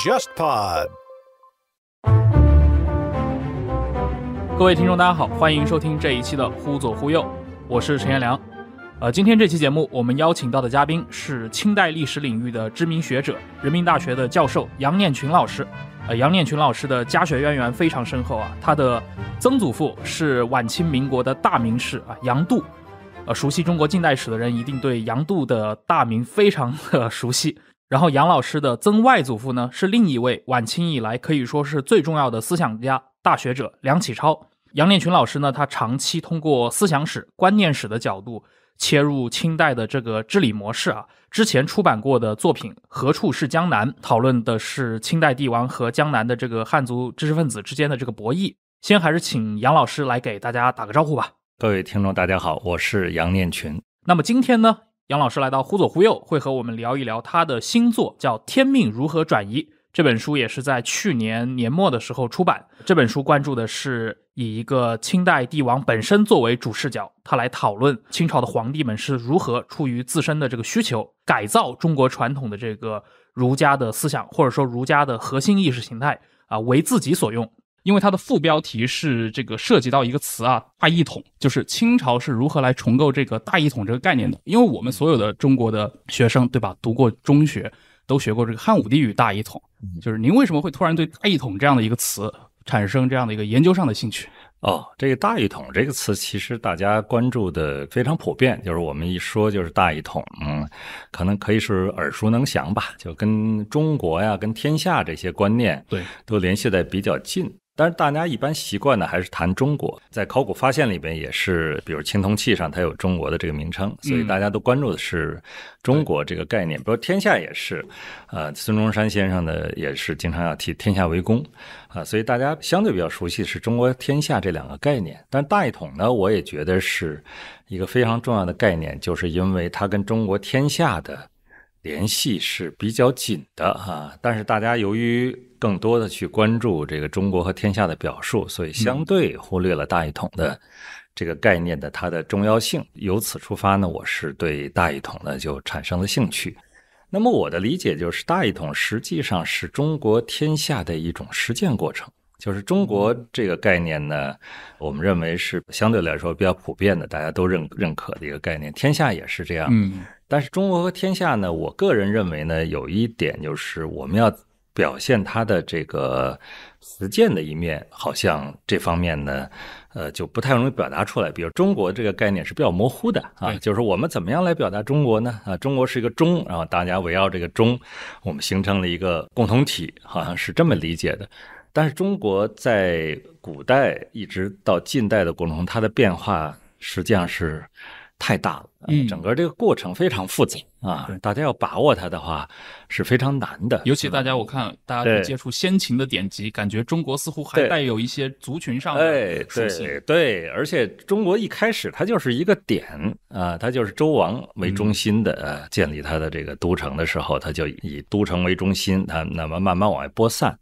JustPod。各位听众，大家好，欢迎收听这一期的《忽左忽右》，我是陈彦良。呃，今天这期节目，我们邀请到的嘉宾是清代历史领域的知名学者、人民大学的教授杨念群老师。呃，杨念群老师的家学渊源非常深厚啊，他的曾祖父是晚清民国的大名士啊，杨度。呃，熟悉中国近代史的人一定对杨度的大名非常的 熟悉。然后，杨老师的曾外祖父呢，是另一位晚清以来可以说是最重要的思想家、大学者梁启超。杨念群老师呢，他长期通过思想史、观念史的角度切入清代的这个治理模式啊。之前出版过的作品《何处是江南》，讨论的是清代帝王和江南的这个汉族知识分子之间的这个博弈。先还是请杨老师来给大家打个招呼吧。各位听众，大家好，我是杨念群。那么今天呢，杨老师来到《忽左忽右》，会和我们聊一聊他的新作，叫《天命如何转移》这本书，也是在去年年末的时候出版。这本书关注的是以一个清代帝王本身作为主视角，他来讨论清朝的皇帝们是如何出于自身的这个需求，改造中国传统的这个儒家的思想，或者说儒家的核心意识形态啊，为自己所用。因为它的副标题是这个涉及到一个词啊，大一统，就是清朝是如何来重构这个大一统这个概念的。因为我们所有的中国的学生，对吧，读过中学都学过这个汉武帝与大一统，就是您为什么会突然对大一统这样的一个词产生这样的一个研究上的兴趣？哦，这个大一统这个词其实大家关注的非常普遍，就是我们一说就是大一统，嗯，可能可以是耳熟能详吧，就跟中国呀、跟天下这些观念对都联系的比较近。但是大家一般习惯呢，还是谈中国，在考古发现里边也是，比如青铜器上它有中国的这个名称，所以大家都关注的是中国这个概念。不过天下也是，呃，孙中山先生呢也是经常要提天下为公，啊，所以大家相对比较熟悉是中国天下这两个概念。但是大一统呢，我也觉得是一个非常重要的概念，就是因为它跟中国天下的联系是比较紧的哈。但是大家由于更多的去关注这个中国和天下的表述，所以相对忽略了大一统的这个概念的它的重要性。由此出发呢，我是对大一统呢就产生了兴趣。那么我的理解就是，大一统实际上是中国天下的一种实践过程。就是中国这个概念呢，我们认为是相对来说比较普遍的，大家都认认可的一个概念。天下也是这样。嗯。但是中国和天下呢，我个人认为呢，有一点就是我们要。表现它的这个实践的一面，好像这方面呢，呃，就不太容易表达出来。比如中国这个概念是比较模糊的啊，就是我们怎么样来表达中国呢？啊，中国是一个中，然后大家围绕这个中，我们形成了一个共同体，好像是这么理解的。但是中国在古代一直到近代的过程中，它的变化实际上是。太大了，嗯，整个这个过程非常复杂啊，大家要把握它的话是非常难的。尤其大家，我看大家接触先秦的典籍，感觉中国似乎还带有一些族群上的属性。对对，而且中国一开始它就是一个点啊，它就是周王为中心的啊，建立它的这个都城的时候，它就以都城为中心，它那么慢慢往外播散。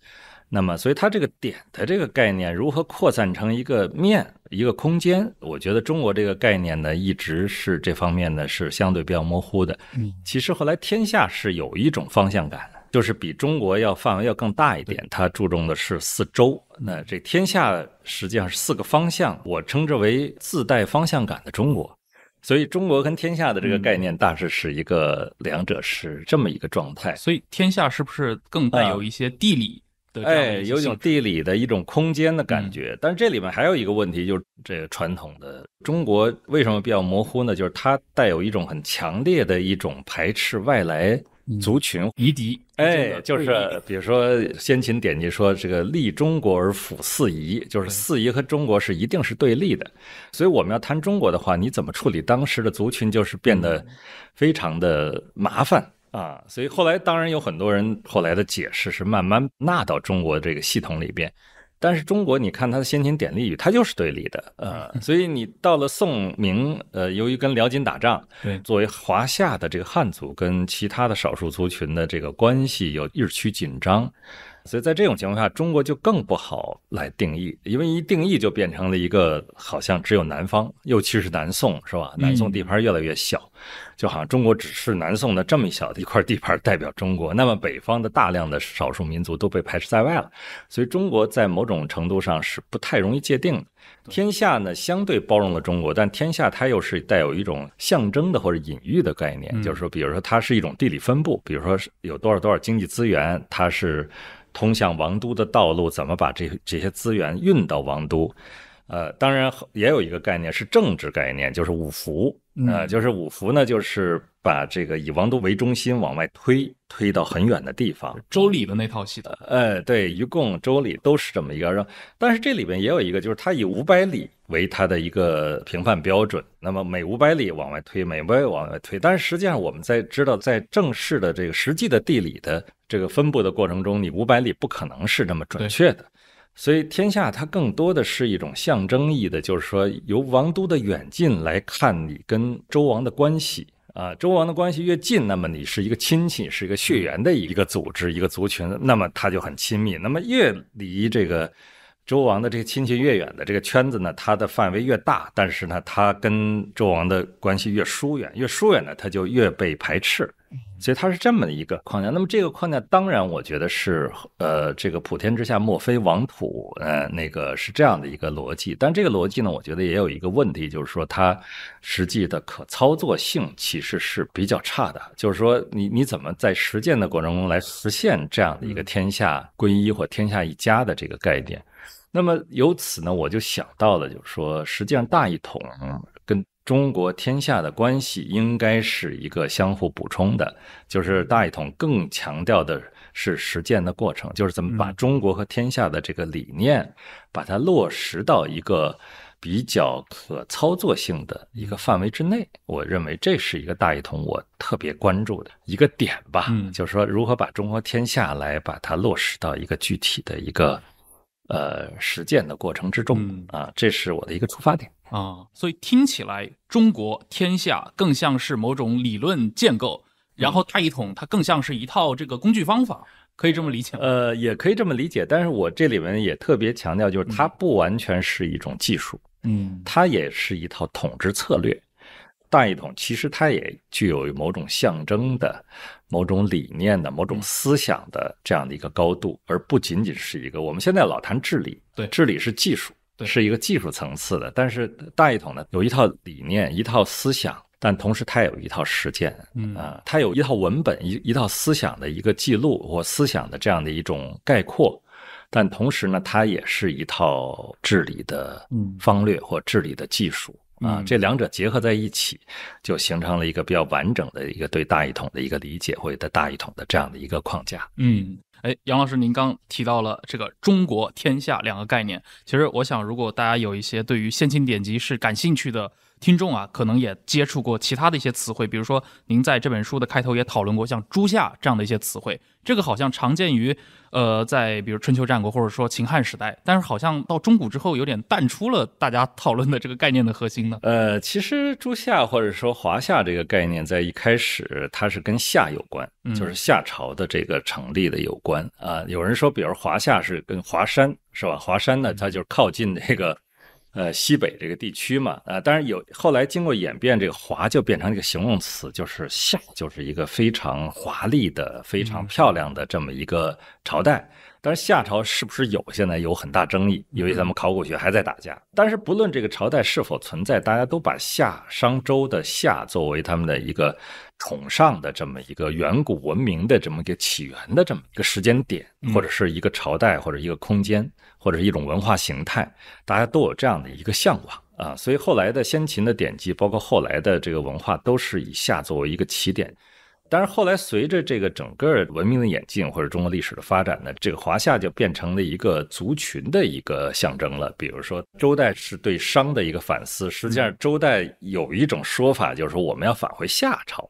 那么，所以它这个点的这个概念如何扩散成一个面？一个空间，我觉得中国这个概念呢，一直是这方面呢是相对比较模糊的。嗯，其实后来天下是有一种方向感的，就是比中国要范围要更大一点，它注重的是四周。那这天下实际上是四个方向，我称之为自带方向感的中国。所以中国跟天下的这个概念大致是一个，两者是这么一个状态。所以天下是不是更带有一些地理？哎，有一种地理的一种空间的感觉，但是这里面还有一个问题，就是这个传统的中国为什么比较模糊呢？就是它带有一种很强烈的一种排斥外来族群夷狄。哎，就是比如说先秦典籍说这个立中国而辅四夷，就是四夷和中国是一定是对立的，所以我们要谈中国的话，你怎么处理当时的族群，就是变得非常的麻烦。啊，所以后来当然有很多人后来的解释是慢慢纳到中国这个系统里边，但是中国你看他的先秦典例语，他就是对立的，呃，所以你到了宋明，呃，由于跟辽金打仗，对，作为华夏的这个汉族跟其他的少数族群的这个关系有日趋紧张。所以在这种情况下，中国就更不好来定义，因为一定义就变成了一个好像只有南方，尤其是南宋，是吧？南宋地盘越来越小，就好像中国只是南宋的这么一小的一块地盘代表中国。那么北方的大量的少数民族都被排斥在外了，所以中国在某种程度上是不太容易界定的。天下呢，相对包容了中国，但天下它又是带有一种象征的或者隐喻的概念，就是说，比如说它是一种地理分布，比如说是有多少多少经济资源，它是。通向王都的道路，怎么把这这些资源运到王都？呃，当然也有一个概念是政治概念，就是五福。啊，就是五福呢，就是把这个以王都为中心往外推，推到很远的地方。周礼的那套系统的，呃，对，一共周礼都是这么一个，但是这里边也有一个，就是他以五百里为他的一个评判标准，那么每五百里往外推，每五百往外推，但是实际上我们在知道在正式的这个实际的地理的这个分布的过程中，你五百里不可能是这么准确的。所以天下，它更多的是一种象征意的，就是说，由王都的远近来看，你跟周王的关系啊，周王的关系越近，那么你是一个亲戚，是一个血缘的一一个组织，一个族群，那么他就很亲密。那么越离这个。周王的这个亲戚越远的这个圈子呢，它的范围越大，但是呢，他跟周王的关系越疏远，越疏远呢，他就越被排斥，所以它是这么的一个框架。那么这个框架，当然我觉得是呃，这个普天之下莫非王土，呃，那个是这样的一个逻辑。但这个逻辑呢，我觉得也有一个问题，就是说它实际的可操作性其实是比较差的。就是说，你你怎么在实践的过程中来实现这样的一个天下归一或天下一家的这个概念？那么由此呢，我就想到了，就是说，实际上大一统跟中国天下的关系应该是一个相互补充的。就是大一统更强调的是实践的过程，就是怎么把中国和天下的这个理念，把它落实到一个比较可操作性的一个范围之内。我认为这是一个大一统我特别关注的一个点吧。就是说如何把中国天下来把它落实到一个具体的一个。呃，实践的过程之中啊，这是我的一个出发点啊。所以听起来，中国天下更像是某种理论建构，然后大一统它更像是一套这个工具方法，可以这么理解。呃，也可以这么理解，但是我这里面也特别强调，就是它不完全是一种技术，嗯，它也是一套统治策略。大一统其实它也具有某种象征的、某种理念的、某种思想的这样的一个高度，而不仅仅是一个我们现在老谈治理，对治理是技术，对是一个技术层次的。但是大一统呢，有一套理念、一套思想，但同时它也有一套实践，嗯啊，它有一套文本、一一套思想的一个记录或思想的这样的一种概括，但同时呢，它也是一套治理的方略或治理的技术。啊，这两者结合在一起，就形成了一个比较完整的一个对大一统的一个理解，或者大一统的这样的一个框架。嗯，哎，杨老师，您刚提到了这个“中国天下”两个概念，其实我想，如果大家有一些对于先秦典籍是感兴趣的。听众啊，可能也接触过其他的一些词汇，比如说您在这本书的开头也讨论过像“朱夏”这样的一些词汇，这个好像常见于，呃，在比如春秋战国或者说秦汉时代，但是好像到中古之后有点淡出了大家讨论的这个概念的核心呢。呃，其实“朱夏”或者说“华夏”这个概念在一开始它是跟夏有关，就是夏朝的这个成立的有关啊。有人说，比如“华夏”是跟华山是吧？华山呢，它就是靠近那个。呃，西北这个地区嘛，啊，当然有。后来经过演变，这个“华”就变成一个形容词，就是“夏”，就是一个非常华丽的、非常漂亮的这么一个朝代。但是夏朝是不是有？现在有很大争议，因为咱们考古学还在打架。但是不论这个朝代是否存在，大家都把夏商周的夏作为他们的一个崇尚的这么一个远古文明的这么一个起源的这么一个时间点，或者是一个朝代，或者一个空间，或者是一种文化形态，大家都有这样的一个向往啊。所以后来的先秦的典籍，包括后来的这个文化，都是以夏作为一个起点。但是后来随着这个整个文明的演进，或者中国历史的发展呢，这个华夏就变成了一个族群的一个象征了。比如说，周代是对商的一个反思，实际上周代有一种说法，就是说我们要返回夏朝。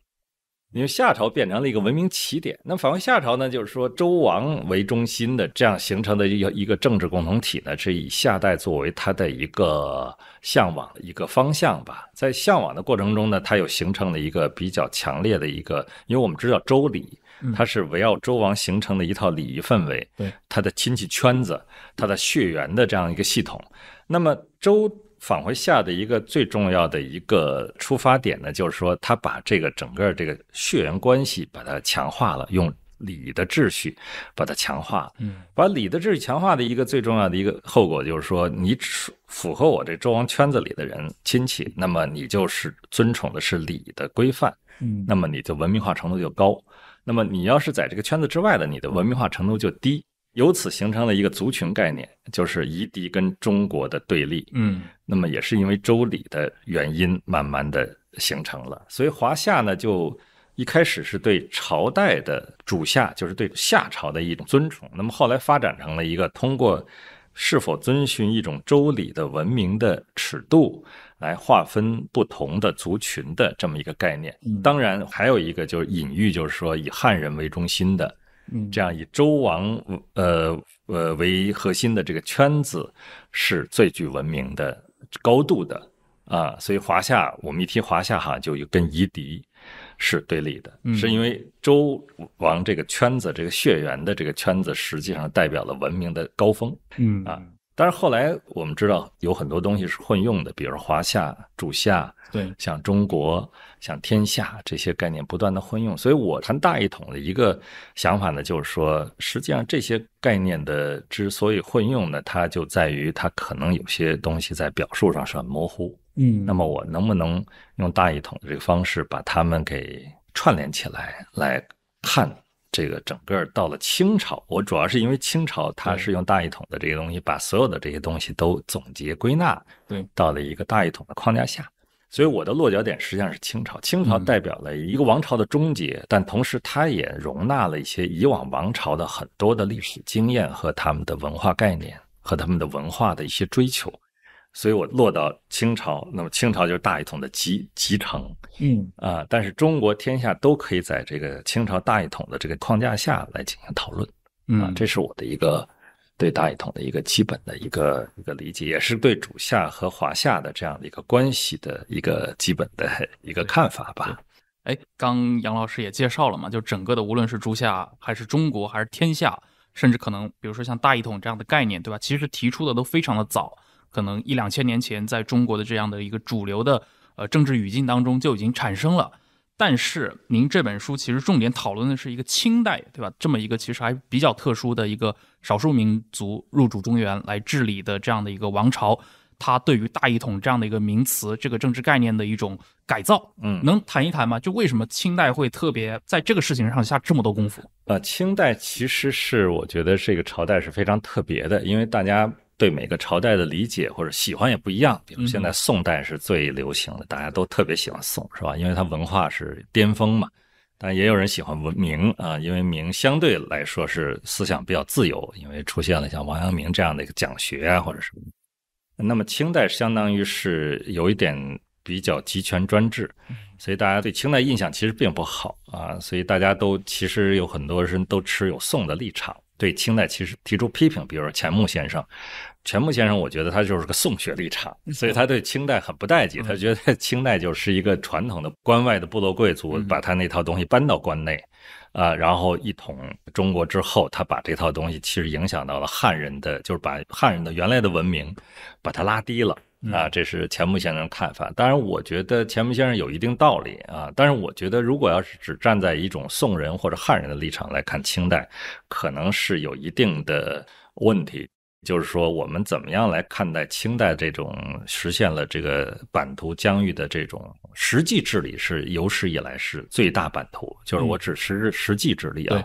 因为夏朝变成了一个文明起点，那么返回夏朝呢，就是说周王为中心的这样形成的一个一个政治共同体呢，是以夏代作为它的一个向往的一个方向吧。在向往的过程中呢，它又形成了一个比较强烈的一个，因为我们知道周礼，它是围绕周王形成的一套礼仪氛围，对它的亲戚圈子、它的血缘的这样一个系统。那么周。返回下的一个最重要的一个出发点呢，就是说他把这个整个这个血缘关系把它强化了，用礼的秩序把它强化嗯，把礼的秩序强化的一个最重要的一个后果就是说，你只符合我这周王圈子里的人亲戚，那么你就是尊崇的是礼的规范。嗯，那么你的文明化程度就高。那么你要是在这个圈子之外的，你的文明化程度就低。由此形成了一个族群概念，就是夷狄跟中国的对立。嗯，那么也是因为周礼的原因，慢慢的形成了。所以华夏呢，就一开始是对朝代的主夏，就是对夏朝的一种尊崇。那么后来发展成了一个通过是否遵循一种周礼的文明的尺度来划分不同的族群的这么一个概念。当然，还有一个就是隐喻，就是说以汉人为中心的。这样以周王呃呃为核心的这个圈子是最具文明的高度的啊，所以华夏我们一提华夏哈，就有跟夷狄是对立的，是因为周王这个圈子这个血缘的这个圈子，实际上代表了文明的高峰，嗯啊。但是后来我们知道有很多东西是混用的，比如华夏、主夏，对，像中国、像天下这些概念不断的混用，所以我谈大一统的一个想法呢，就是说，实际上这些概念的之所以混用呢，它就在于它可能有些东西在表述上是很模糊，嗯，那么我能不能用大一统的这个方式把它们给串联起来来看？这个整个到了清朝，我主要是因为清朝它是用大一统的这些东西，把所有的这些东西都总结归纳，对，到了一个大一统的框架下，所以我的落脚点实际上是清朝。清朝代表了一个王朝的终结，但同时它也容纳了一些以往王朝的很多的历史经验和他们的文化概念和他们的文化的一些追求。所以，我落到清朝，那么清朝就是大一统的集集成，嗯啊，但是中国天下都可以在这个清朝大一统的这个框架下来进行讨论，嗯，这是我的一个对大一统的一个基本的一个一个理解，也是对主下和华夏的这样的一个关系的一个基本的一个看法吧。哎，刚杨老师也介绍了嘛，就整个的无论是诸夏还是中国还是天下，甚至可能比如说像大一统这样的概念，对吧？其实提出的都非常的早。可能一两千年前，在中国的这样的一个主流的呃政治语境当中就已经产生了。但是，您这本书其实重点讨论的是一个清代，对吧？这么一个其实还比较特殊的一个少数民族入主中原来治理的这样的一个王朝，它对于“大一统”这样的一个名词、这个政治概念的一种改造，嗯，能谈一谈吗？就为什么清代会特别在这个事情上下这么多功夫？呃，清代其实是我觉得这个朝代是非常特别的，因为大家。对每个朝代的理解或者喜欢也不一样，比如现在宋代是最流行的，大家都特别喜欢宋，是吧？因为它文化是巅峰嘛。但也有人喜欢明啊，因为明相对来说是思想比较自由，因为出现了像王阳明这样的一个讲学啊，或者什么。那么清代相当于是有一点比较集权专制，所以大家对清代印象其实并不好啊。所以大家都其实有很多人都持有宋的立场，对清代其实提出批评，比如说钱穆先生。钱穆先生，我觉得他就是个宋学立场，所以他对清代很不待见。他觉得清代就是一个传统的关外的部落贵族，把他那套东西搬到关内，啊，然后一统中国之后，他把这套东西其实影响到了汉人的，就是把汉人的原来的文明把它拉低了啊。这是钱穆先生看法。当然，我觉得钱穆先生有一定道理啊。但是，我觉得如果要是只站在一种宋人或者汉人的立场来看清代，可能是有一定的问题。就是说，我们怎么样来看待清代这种实现了这个版图疆域的这种实际治理是有史以来是最大版图，就是我只实实际治理啊。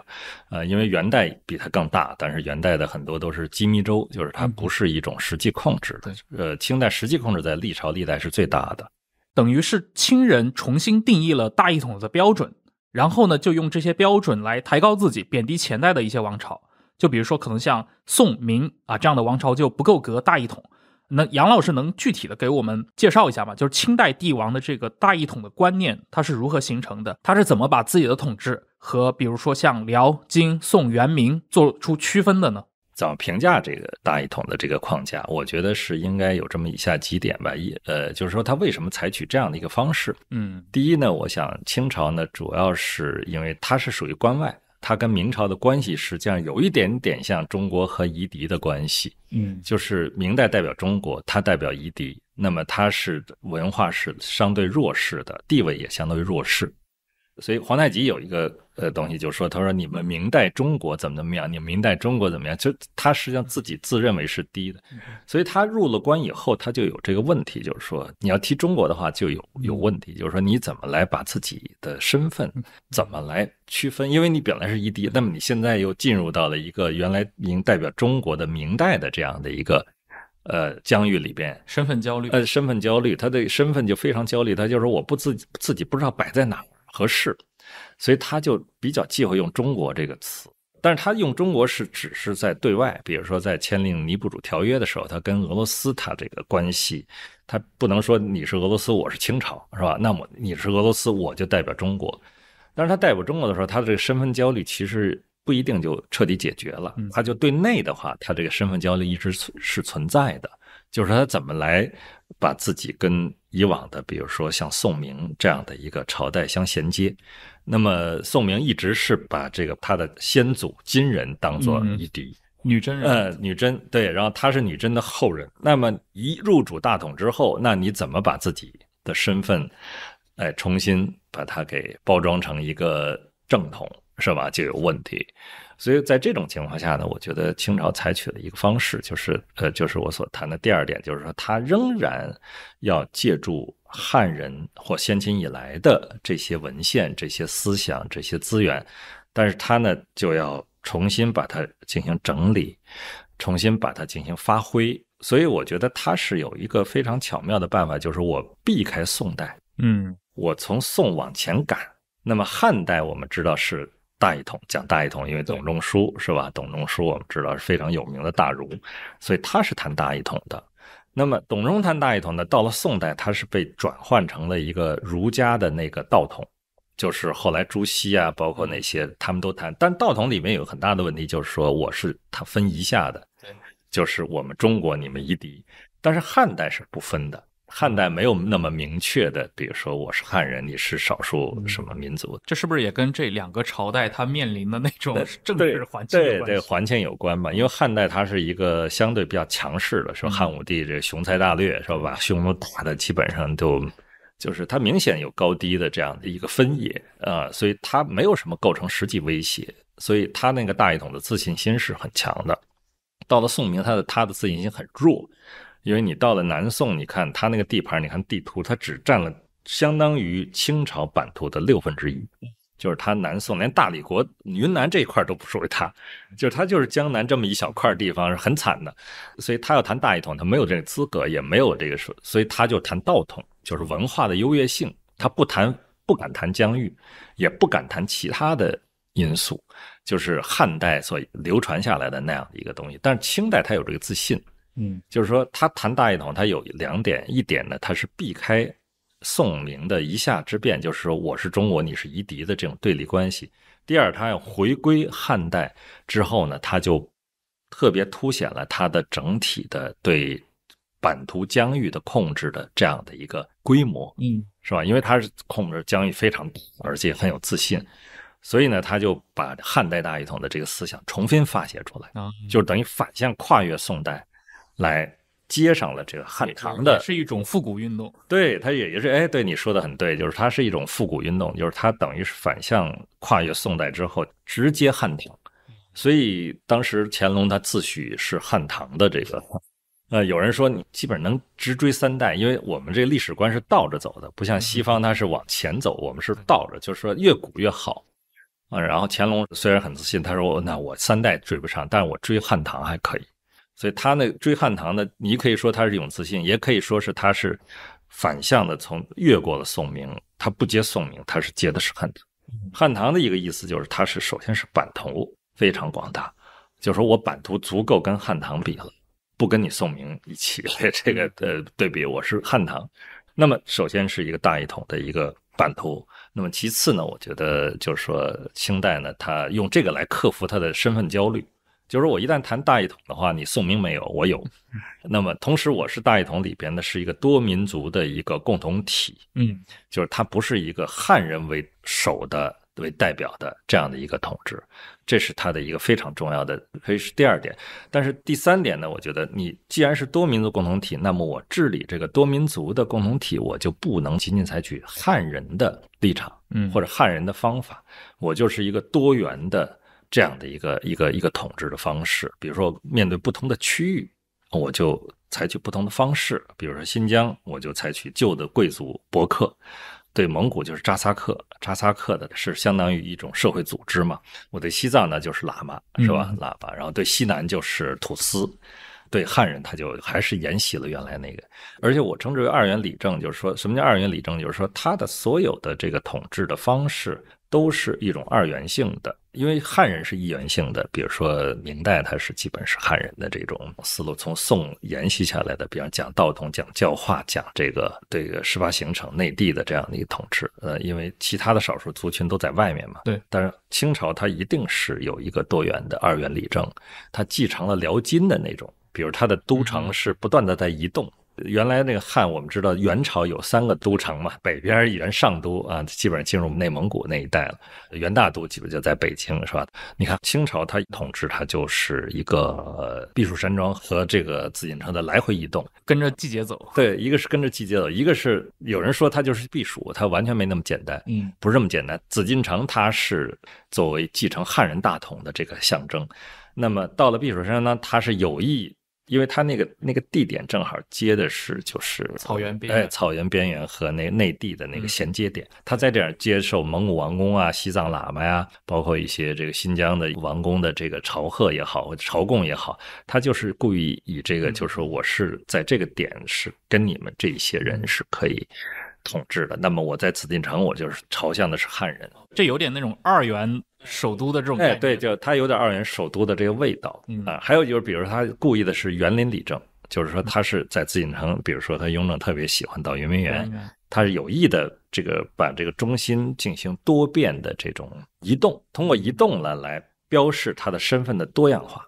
呃，因为元代比它更大，但是元代的很多都是羁縻州，就是它不是一种实际控制的。呃，清代实际控制在历朝历代是最大的，等于是清人重新定义了大一统的标准，然后呢，就用这些标准来抬高自己，贬低前代的一些王朝。就比如说，可能像宋、明啊这样的王朝就不够格大一统。那杨老师能具体的给我们介绍一下吗？就是清代帝王的这个大一统的观念，它是如何形成的？他是怎么把自己的统治和比如说像辽、金、宋、元、明做出区分的呢？怎么评价这个大一统的这个框架？我觉得是应该有这么以下几点吧。一呃，就是说他为什么采取这样的一个方式？嗯，第一呢，我想清朝呢主要是因为它是属于关外。它跟明朝的关系，实际上有一点点像中国和夷狄的关系。嗯，就是明代代表中国，它代表夷狄，那么它是文化是相对弱势的，地位也相对弱势。所以，皇太极有一个呃东西，就是说他说你们明代中国怎么怎么样，你们明代中国怎么样？就他实际上自己自认为是低的，所以他入了关以后，他就有这个问题，就是说你要提中国的话，就有有问题，就是说你怎么来把自己的身份怎么来区分？因为你本来是一低，那么你现在又进入到了一个原来明代表中国的明代的这样的一个呃疆域里边，身份焦虑，呃，身份焦虑，他的身份就非常焦虑，他就说我不自己自己不知道摆在哪。合适，所以他就比较忌讳用“中国”这个词。但是他用中国是只是在对外，比如说在签《订《尼布楚条约》的时候，他跟俄罗斯他这个关系，他不能说你是俄罗斯，我是清朝，是吧？那么你是俄罗斯，我就代表中国。但是他代表中国的时候，他的这个身份焦虑其实不一定就彻底解决了。他就对内的话，他这个身份焦虑一直是存在的，就是他怎么来把自己跟。以往的，比如说像宋明这样的一个朝代相衔接，那么宋明一直是把这个他的先祖金人当做一敌，女真人，呃，女真对，然后他是女真的后人，那么一入主大统之后，那你怎么把自己的身份，哎，重新把它给包装成一个正统，是吧？就有问题。所以在这种情况下呢，我觉得清朝采取的一个方式就是，呃，就是我所谈的第二点，就是说他仍然要借助汉人或先秦以来的这些文献、这些思想、这些资源，但是他呢就要重新把它进行整理，重新把它进行发挥。所以我觉得他是有一个非常巧妙的办法，就是我避开宋代，嗯，我从宋往前赶。那么汉代我们知道是。大一统讲大一统，因为董仲舒是吧？董仲舒我们知道是非常有名的大儒，所以他是谈大一统的。那么董仲谈大一统呢？到了宋代，他是被转换成了一个儒家的那个道统，就是后来朱熹啊，包括那些他们都谈。但道统里面有很大的问题，就是说我是他分一下的，就是我们中国你们夷狄，但是汉代是不分的。汉代没有那么明确的，比如说我是汉人，你是少数什么民族？这是不是也跟这两个朝代它面临的那种政治环境对对环境有关嘛？因为汉代它是一个相对比较强势的，说汉武帝这雄才大略，是吧？把匈奴打的基本上都就是他明显有高低的这样的一个分野啊，所以他没有什么构成实际威胁，所以他那个大一统的自信心是很强的。到了宋明，他的他的自信心很弱。因为你到了南宋，你看他那个地盘，你看地图，他只占了相当于清朝版图的六分之一，就是他南宋连大理国、云南这一块都不属于他，就是他就是江南这么一小块地方是很惨的，所以他要谈大一统，他没有这个资格，也没有这个所以他就谈道统，就是文化的优越性，他不谈，不敢谈疆域，也不敢谈其他的因素，就是汉代所流传下来的那样的一个东西，但是清代他有这个自信。嗯，就是说他谈大一统，他有两点，一点呢，他是避开宋明的一下之变，就是说我是中国，你是夷狄的这种对立关系。第二，他要回归汉代之后呢，他就特别凸显了他的整体的对版图疆域的控制的这样的一个规模，嗯，是吧？因为他是控制疆域非常大，而且很有自信，所以呢，他就把汉代大一统的这个思想重新发泄出来，就等于反向跨越宋代。来接上了这个汉唐的，是一种复古运动。对，它也也是，哎，对，你说的很对，就是它是一种复古运动，就是它等于是反向跨越宋代之后，直接汉唐。所以当时乾隆他自诩是汉唐的这个，呃，有人说你基本能直追三代，因为我们这历史观是倒着走的，不像西方它是往前走，我们是倒着，就是说越古越好。啊，然后乾隆虽然很自信，他说那我三代追不上，但是我追汉唐还可以。所以他那追汉唐的，你可以说他是永自信，也可以说是他是反向的，从越过了宋明，他不接宋明，他是接的是汉唐。汉唐的一个意思就是，他是首先是版图非常广大，就说我版图足够跟汉唐比了，不跟你宋明一起来这个呃对比，我是汉唐。那么首先是一个大一统的一个版图，那么其次呢，我觉得就是说清代呢，他用这个来克服他的身份焦虑。就是我一旦谈大一统的话，你宋明没有，我有。那么同时，我是大一统里边的是一个多民族的一个共同体。嗯，就是它不是一个汉人为首的、为代表的这样的一个统治，这是它的一个非常重要的，可以是第二点。但是第三点呢，我觉得你既然是多民族共同体，那么我治理这个多民族的共同体，我就不能仅仅采取汉人的立场，嗯，或者汉人的方法，我就是一个多元的。这样的一个一个一个统治的方式，比如说面对不同的区域，我就采取不同的方式。比如说新疆，我就采取旧的贵族伯克；对蒙古就是扎萨克，扎萨克的是相当于一种社会组织嘛。我对西藏呢就是喇嘛，是吧？喇嘛。然后对西南就是土司，对汉人他就还是沿袭了原来那个。而且我称之为二元理政，就是说什么叫二元理政？就是说他的所有的这个统治的方式都是一种二元性的。因为汉人是一元性的，比如说明代它是基本是汉人的这种思路，从宋延续下来的，比方讲道统、讲教化、讲这个这个十八行省内地的这样的一个统治。呃，因为其他的少数族群都在外面嘛。对。但是清朝它一定是有一个多元的二元理政，它继承了辽金的那种，比如它的都城是不断的在移动。原来那个汉，我们知道元朝有三个都城嘛，北边元上都啊，基本上进入我们内蒙古那一带了。元大都基本就在北京，是吧？你看清朝，它统治它就是一个避暑山庄和这个紫禁城的来回移动，跟着季节走。对，一个是跟着季节走，一个是有人说它就是避暑，它完全没那么简单。嗯，不是这么简单。紫禁城它是作为继承汉人大统的这个象征，那么到了避暑山庄，它是有意。因为他那个那个地点正好接的是就是草原边哎，草原边缘和那内地的那个衔接点，他在这儿接受蒙古王宫啊、西藏喇嘛呀，包括一些这个新疆的王宫的这个朝贺也好、朝贡也好，他就是故意以这个，就是说我是在这个点是跟你们这些人是可以统治的。那么我在紫禁城，我就是朝向的是汉人，这有点那种二元。首都的这种哎，对，就他有点二元首都的这个味道啊。还有就是，比如说他故意的是园林里政，就是说他是在紫禁城。比如说他雍正特别喜欢到圆明园，他是有意的这个把这个中心进行多变的这种移动，通过移动呢来标示他的身份的多样化。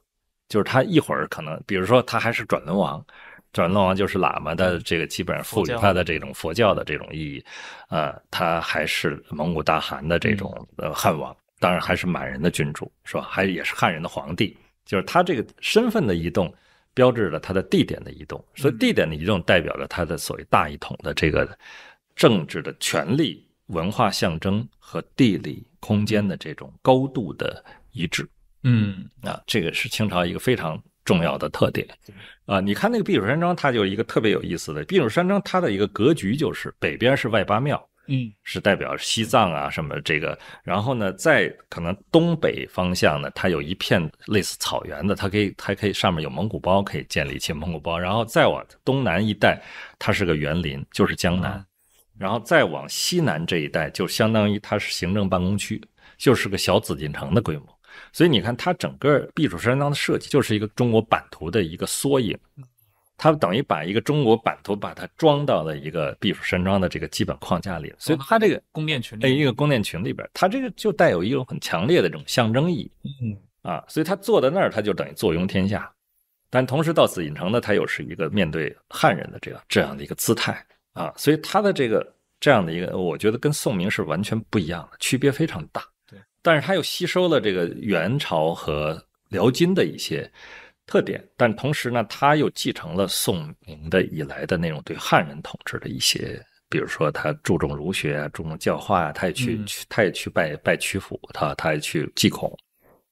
就是他一会儿可能，比如说他还是转轮王，转轮王就是喇嘛的这个基本上赋予他的这种佛教的这种意义啊，他还是蒙古大汗的这种呃汉王。当然还是满人的君主是吧？还也是汉人的皇帝，就是他这个身份的移动，标志着他的地点的移动，所以地点的移动代表了他的所谓大一统的这个政治的权力、文化象征和地理空间的这种高度的一致。嗯，啊，这个是清朝一个非常重要的特点。啊，你看那个避暑山庄，它就是一个特别有意思的。避暑山庄它的一个格局就是北边是外八庙。嗯，是代表西藏啊什么这个，然后呢，再可能东北方向呢，它有一片类似草原的，它可以，它可以上面有蒙古包，可以建立起蒙古包，然后再往东南一带，它是个园林，就是江南，然后再往西南这一带，就相当于它是行政办公区，就是个小紫禁城的规模，所以你看它整个避暑山庄的设计，就是一个中国版图的一个缩影。他等于把一个中国版图，把它装到了一个避暑山庄的这个基本框架里，所以它这个宫殿群，哎，一个宫殿群里边，它这个就带有一种很强烈的这种象征意义，嗯，啊，所以他坐在那儿，他就等于坐拥天下，但同时到紫禁城呢，他又是一个面对汉人的这样这样的一个姿态啊，所以他的这个这样的一个，我觉得跟宋明是完全不一样的，区别非常大，对，但是他又吸收了这个元朝和辽金的一些。特点，但同时呢，他又继承了宋明的以来的那种对汉人统治的一些，比如说他注重儒学啊，注重教化啊，他也去，他也去拜拜曲阜，他他也去祭孔，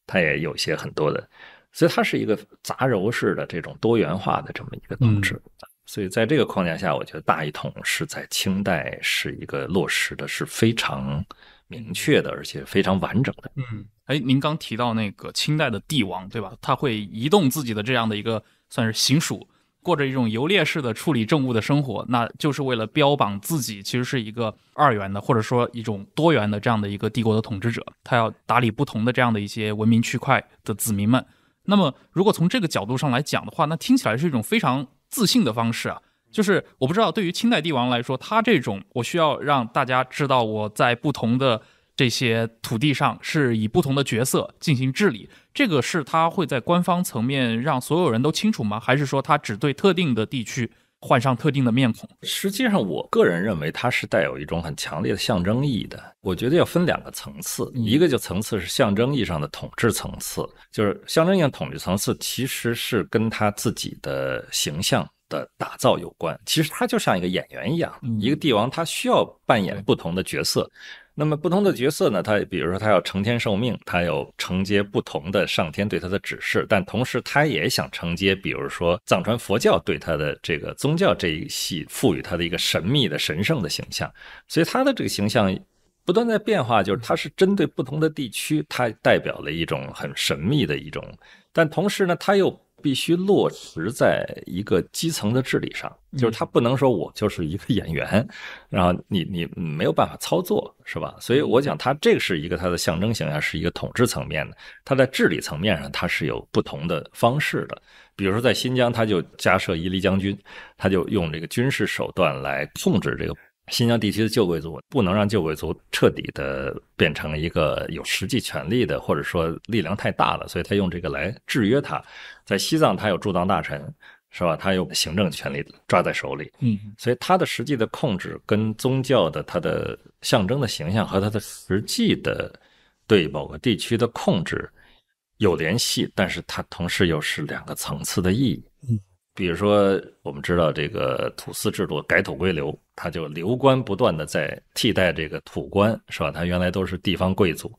他也有些很多的，所以他是一个杂糅式的这种多元化的这么一个统治。所以在这个框架下，我觉得大一统是在清代是一个落实的，是非常明确的，而且非常完整的。嗯。哎，您刚提到那个清代的帝王，对吧？他会移动自己的这样的一个，算是行署，过着一种游猎式的处理政务的生活，那就是为了标榜自己其实是一个二元的，或者说一种多元的这样的一个帝国的统治者，他要打理不同的这样的一些文明区块的子民们。那么，如果从这个角度上来讲的话，那听起来是一种非常自信的方式啊。就是我不知道对于清代帝王来说，他这种我需要让大家知道我在不同的。这些土地上是以不同的角色进行治理，这个是他会在官方层面让所有人都清楚吗？还是说他只对特定的地区换上特定的面孔？实际上，我个人认为它是带有一种很强烈的象征意义的。我觉得要分两个层次，一个就层次是象征意义上的统治层次，就是象征性统治层次其实是跟他自己的形象的打造有关。其实他就像一个演员一样，一个帝王他需要扮演不同的角色。那么不同的角色呢？他比如说，他要承天受命，他要承接不同的上天对他的指示，但同时他也想承接，比如说藏传佛教对他的这个宗教这一系赋予他的一个神秘的神圣的形象。所以他的这个形象不断在变化，就是它是针对不同的地区，它代表了一种很神秘的一种，但同时呢，他又。必须落实在一个基层的治理上，就是他不能说我就是一个演员，然后你你没有办法操作，是吧？所以我想他这个是一个他的象征形象，是一个统治层面的，他在治理层面上他是有不同的方式的，比如说在新疆他就加设伊犁将军，他就用这个军事手段来控制这个。新疆地区的旧贵族不能让旧贵族彻底的变成一个有实际权力的，或者说力量太大了，所以他用这个来制约他。在西藏，他有驻藏大臣，是吧？他有行政权力抓在手里，嗯。所以他的实际的控制跟宗教的他的象征的形象和他的实际的对某个地区的控制有联系，但是他同时又是两个层次的意义，嗯。比如说，我们知道这个土司制度改土归流，他就流官不断的在替代这个土官，是吧？他原来都是地方贵族，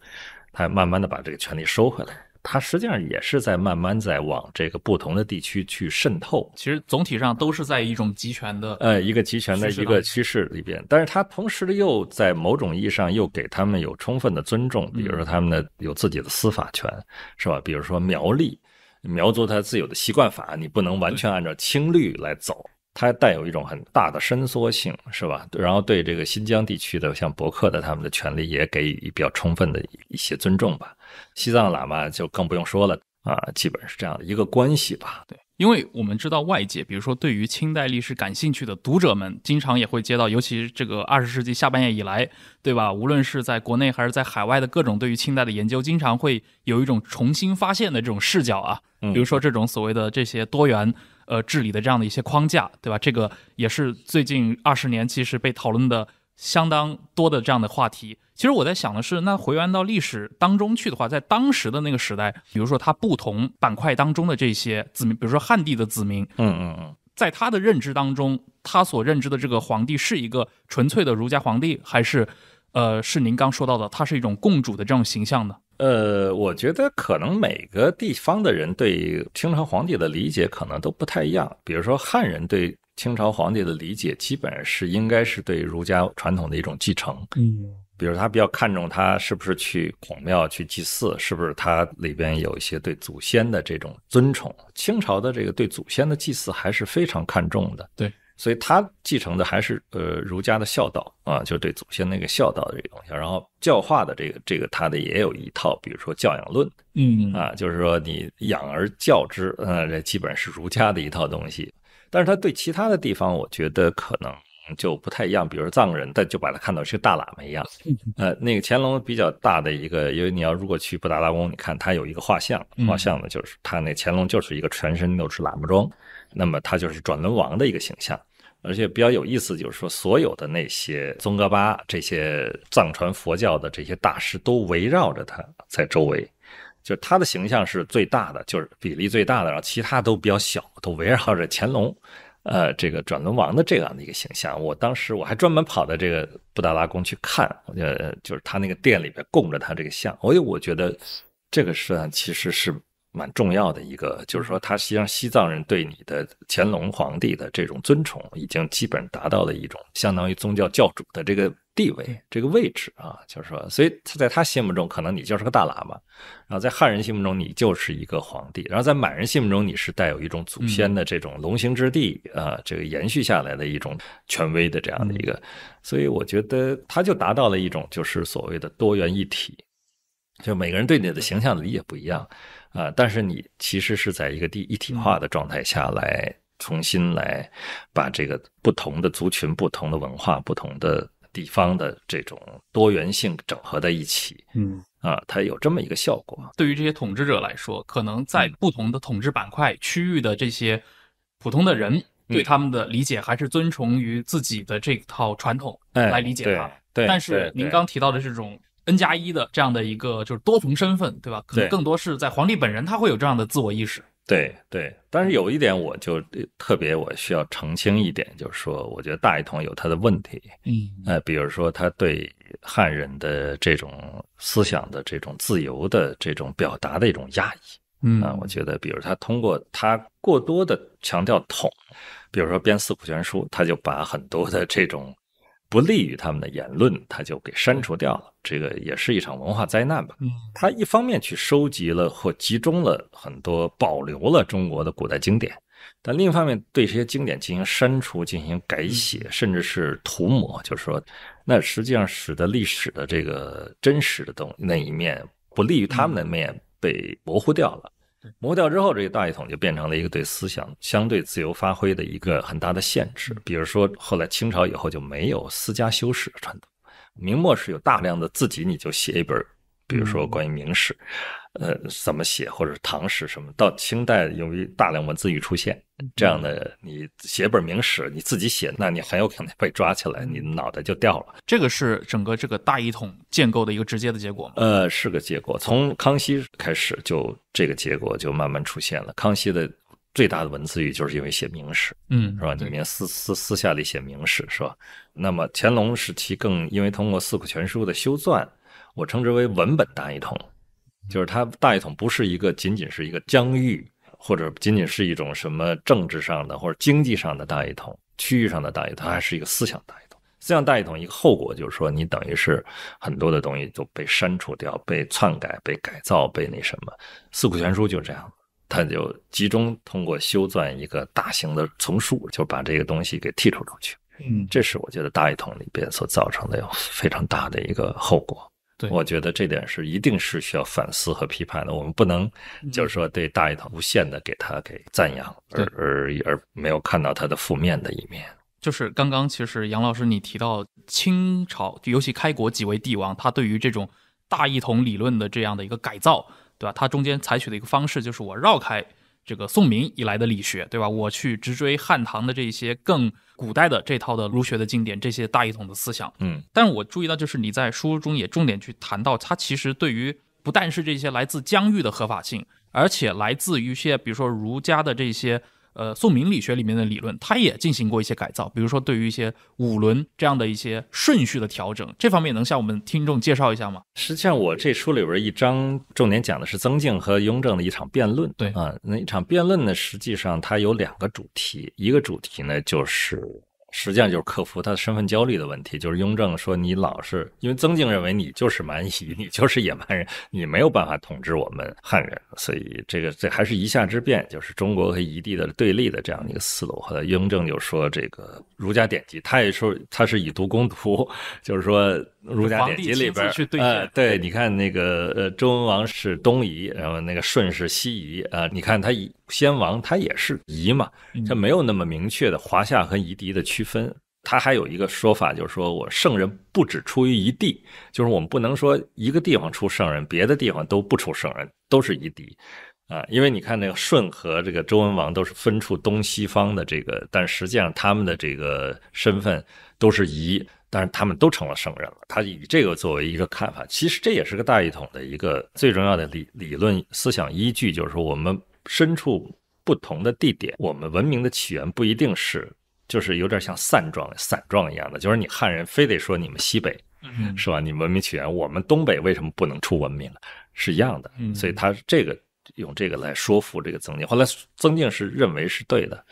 他慢慢的把这个权力收回来，他实际上也是在慢慢在往这个不同的地区去渗透。其实总体上都是在一种集权的，呃，一个集权的一个趋势里边。但是它同时的又在某种意义上又给他们有充分的尊重，比如说他们呢有自己的司法权，是吧？比如说苗栗。苗族它自有的习惯法，你不能完全按照青绿来走，它带有一种很大的伸缩性，是吧？然后对这个新疆地区的像博客的他们的权利也给予比较充分的一些尊重吧。西藏喇嘛就更不用说了啊，基本是这样的一个关系吧，对。因为我们知道外界，比如说对于清代历史感兴趣的读者们，经常也会接到，尤其这个二十世纪下半叶以来，对吧？无论是在国内还是在海外的各种对于清代的研究，经常会有一种重新发现的这种视角啊。比如说这种所谓的这些多元呃治理的这样的一些框架，对吧？这个也是最近二十年其实被讨论的。相当多的这样的话题，其实我在想的是，那回源到历史当中去的话，在当时的那个时代，比如说他不同板块当中的这些子民，比如说汉地的子民，嗯嗯嗯，在他的认知当中，他所认知的这个皇帝是一个纯粹的儒家皇帝，还是，呃，是您刚说到的，他是一种共主的这种形象呢？呃，我觉得可能每个地方的人对清朝皇帝的理解可能都不太一样，比如说汉人对。清朝皇帝的理解，基本是应该是对儒家传统的一种继承。嗯，比如他比较看重他是不是去孔庙去祭祀，是不是他里边有一些对祖先的这种尊崇。清朝的这个对祖先的祭祀还是非常看重的。对，所以他继承的还是呃儒家的孝道啊，就对祖先那个孝道这个东西。然后教化的这个这个他的也有一套，比如说教养论，嗯啊，就是说你养而教之，嗯，这基本是儒家的一套东西。但是他对其他的地方，我觉得可能就不太一样。比如藏人，他就把他看到是大喇嘛一样。呃，那个乾隆比较大的一个，因为你要如果去布达拉宫，你看他有一个画像，画像呢就是他那乾隆就是一个全身都是喇嘛装，那么他就是转轮王的一个形象。而且比较有意思，就是说所有的那些宗喀巴这些藏传佛教的这些大师都围绕着他在周围。就是他的形象是最大的，就是比例最大的，然后其他都比较小，都围绕着乾隆，呃，这个转轮王的这样的一个形象。我当时我还专门跑到这个布达拉宫去看，呃，就是他那个殿里边供着他这个像。所以我觉得这个实际上其实是。蛮重要的一个，就是说，他实际上西藏人对你的乾隆皇帝的这种尊崇，已经基本达到了一种相当于宗教教主的这个地位、这个位置啊。就是说，所以他在他心目中，可能你就是个大喇嘛；然后在汉人心目中，你就是一个皇帝；然后在满人心目中，你是带有一种祖先的这种龙兴之地啊，这个延续下来的一种权威的这样的一个。所以我觉得，他就达到了一种就是所谓的多元一体，就每个人对你的形象理解不一样。啊，但是你其实是在一个第一体化的状态下来重新来把这个不同的族群、不同的文化、不同的地方的这种多元性整合在一起。嗯，啊，它有这么一个效果。对于这些统治者来说，可能在不同的统治板块、区域的这些普通的人对他们的理解还是遵从于自己的这套传统来理解它。对，但是您刚提到的这种。n 加一的这样的一个就是多重身份，对吧？可能更多是在皇帝本人，他会有这样的自我意识。对对，但是有一点我就特别我需要澄清一点，就是说，我觉得大一统有他的问题。嗯，呃，比如说他对汉人的这种思想的这种自由的这种表达的一种压抑。嗯，啊，我觉得比如他通过他过多的强调统，比如说编四库全书，他就把很多的这种。不利于他们的言论，他就给删除掉了。这个也是一场文化灾难吧？嗯，他一方面去收集了或集中了很多保留了中国的古代经典，但另一方面对这些经典进行删除、进行改写，甚至是涂抹。就是说，那实际上使得历史的这个真实的东那一面不利于他们的面被模糊掉了。磨掉之后，这个大一统就变成了一个对思想相对自由发挥的一个很大的限制。比如说，后来清朝以后就没有私家修史的传统，明末是有大量的自己，你就写一本。比如说关于明史，呃，怎么写，或者是唐史什么？到清代，由于大量文字狱出现，这样的你写本明史，你自己写，那你很有可能被抓起来，你脑袋就掉了。这个是整个这个大一统建构的一个直接的结果吗？呃，是个结果。从康熙开始，就这个结果就慢慢出现了。康熙的最大的文字狱就是因为写明史，嗯，是吧？里面私私私下里写明史，是吧？那么乾隆时期更因为通过《四库全书》的修撰，我称之为文本大一统，就是它大一统不是一个仅仅是一个疆域，或者仅仅是一种什么政治上的或者经济上的大一统，区域上的大一统，它还是一个思想大一统。思想大一统一个后果就是说，你等于是很多的东西都被删除掉、被篡改、被改造、被那什么，《四库全书》就这样，它就集中通过修撰一个大型的丛书，就把这个东西给剔除出去。嗯，这是我觉得大一统里边所造成的有非常大的一个后果。我觉得这点是一定是需要反思和批判的。我们不能就是说对大一统无限的给他给赞扬，而而而没有看到他的负面的一面。就是刚刚其实杨老师你提到清朝，尤其开国几位帝王，他对于这种大一统理论的这样的一个改造，对吧？他中间采取的一个方式就是我绕开。这个宋明以来的理学，对吧？我去直追汉唐的这些更古代的这套的儒学的经典，这些大一统的思想。嗯，但是我注意到，就是你在书中也重点去谈到，它其实对于不但是这些来自疆域的合法性，而且来自于一些比如说儒家的这些。呃，宋明理学里面的理论，它也进行过一些改造，比如说对于一些五轮这样的一些顺序的调整，这方面能向我们听众介绍一下吗？实际上，我这书里边一章重点讲的是曾静和雍正的一场辩论，对啊，那一场辩论呢，实际上它有两个主题，一个主题呢就是。实际上就是克服他的身份焦虑的问题，就是雍正说你老是因为曾静认为你就是蛮夷，你就是野蛮人，你没有办法统治我们汉人，所以这个这还是夷夏之变，就是中国和夷地的对立的这样一个思路。和雍正就说这个儒家典籍，他也说他是以毒攻毒，就是说儒家典籍里边，呃，对，你看那个呃周文王是东夷，然后那个舜是西夷啊，你看他以。先王他也是夷嘛，他没有那么明确的华夏和夷狄的区分。他还有一个说法，就是说我圣人不只出于一地，就是我们不能说一个地方出圣人，别的地方都不出圣人，都是夷狄啊。因为你看那个舜和这个周文王都是分处东西方的这个，但实际上他们的这个身份都是夷，但是他们都成了圣人了。他以这个作为一个看法，其实这也是个大一统的一个最重要的理理论思想依据，就是说我们。身处不同的地点，我们文明的起源不一定是，就是有点像散状、散状一样的，就是你汉人非得说你们西北，是吧？你文明起源，我们东北为什么不能出文明？是一样的，所以他这个用这个来说服这个曾静。后来曾静是认为是对的，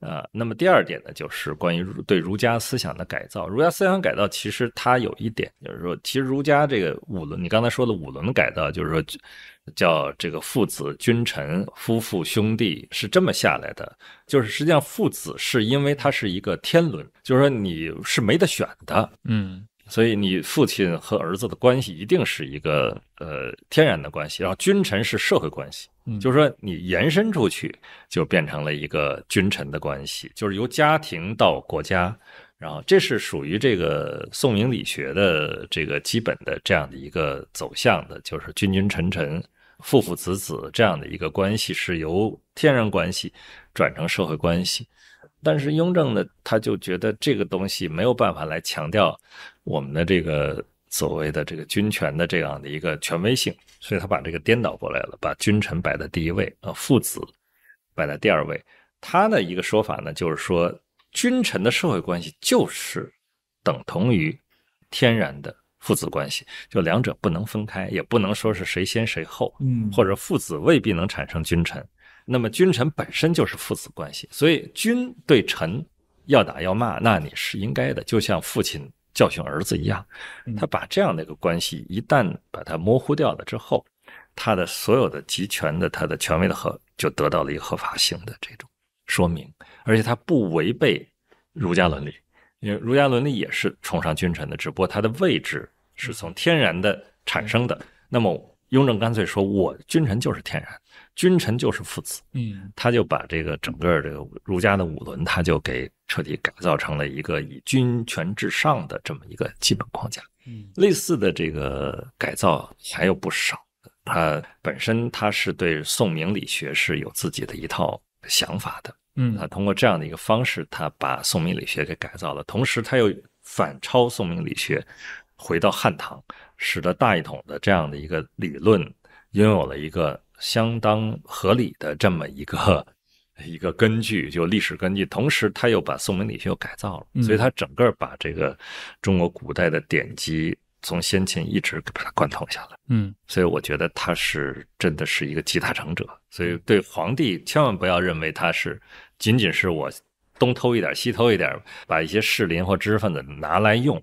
呃，那么第二点呢，就是关于对儒家思想的改造。儒家思想改造其实它有一点，就是说，其实儒家这个五轮，你刚才说的五轮改造，就是说。叫这个父子、君臣、夫妇、兄弟是这么下来的，就是实际上父子是因为它是一个天伦，就是说你是没得选的，嗯，所以你父亲和儿子的关系一定是一个呃天然的关系，然后君臣是社会关系，就是说你延伸出去就变成了一个君臣的关系，就是由家庭到国家，然后这是属于这个宋明理学的这个基本的这样的一个走向的，就是君君臣臣。父父子子这样的一个关系是由天然关系转成社会关系，但是雍正呢，他就觉得这个东西没有办法来强调我们的这个所谓的这个君权的这样的一个权威性，所以他把这个颠倒过来了，把君臣摆在第一位啊，父子摆在第二位。他的一个说法呢，就是说君臣的社会关系就是等同于天然的。父子关系就两者不能分开，也不能说是谁先谁后，嗯，或者父子未必能产生君臣，那么君臣本身就是父子关系，所以君对臣要打要骂，那你是应该的，就像父亲教训儿子一样，他把这样的一个关系一旦把它模糊掉了之后，他的所有的集权的他的权威的合就得到了一个合法性的这种说明，而且他不违背儒家伦理，因为儒家伦理也是崇尚君臣的，只不过他的位置。是从天然的产生的。那么，雍正干脆说：“我君臣就是天然，君臣就是父子。”嗯，他就把这个整个这个儒家的五伦，他就给彻底改造成了一个以君权至上的这么一个基本框架。嗯，类似的这个改造还有不少。他本身他是对宋明理学是有自己的一套想法的。嗯，他通过这样的一个方式，他把宋明理学给改造了，同时他又反超宋明理学。回到汉唐，使得大一统的这样的一个理论拥有了一个相当合理的这么一个一个根据，就历史根据。同时，他又把宋明理学又改造了，所以他整个把这个中国古代的典籍从先秦一直把它贯通下来。嗯，所以我觉得他是真的是一个集大成者。所以对皇帝千万不要认为他是仅仅是我东偷一点西偷一点，把一些士林或知识分子拿来用。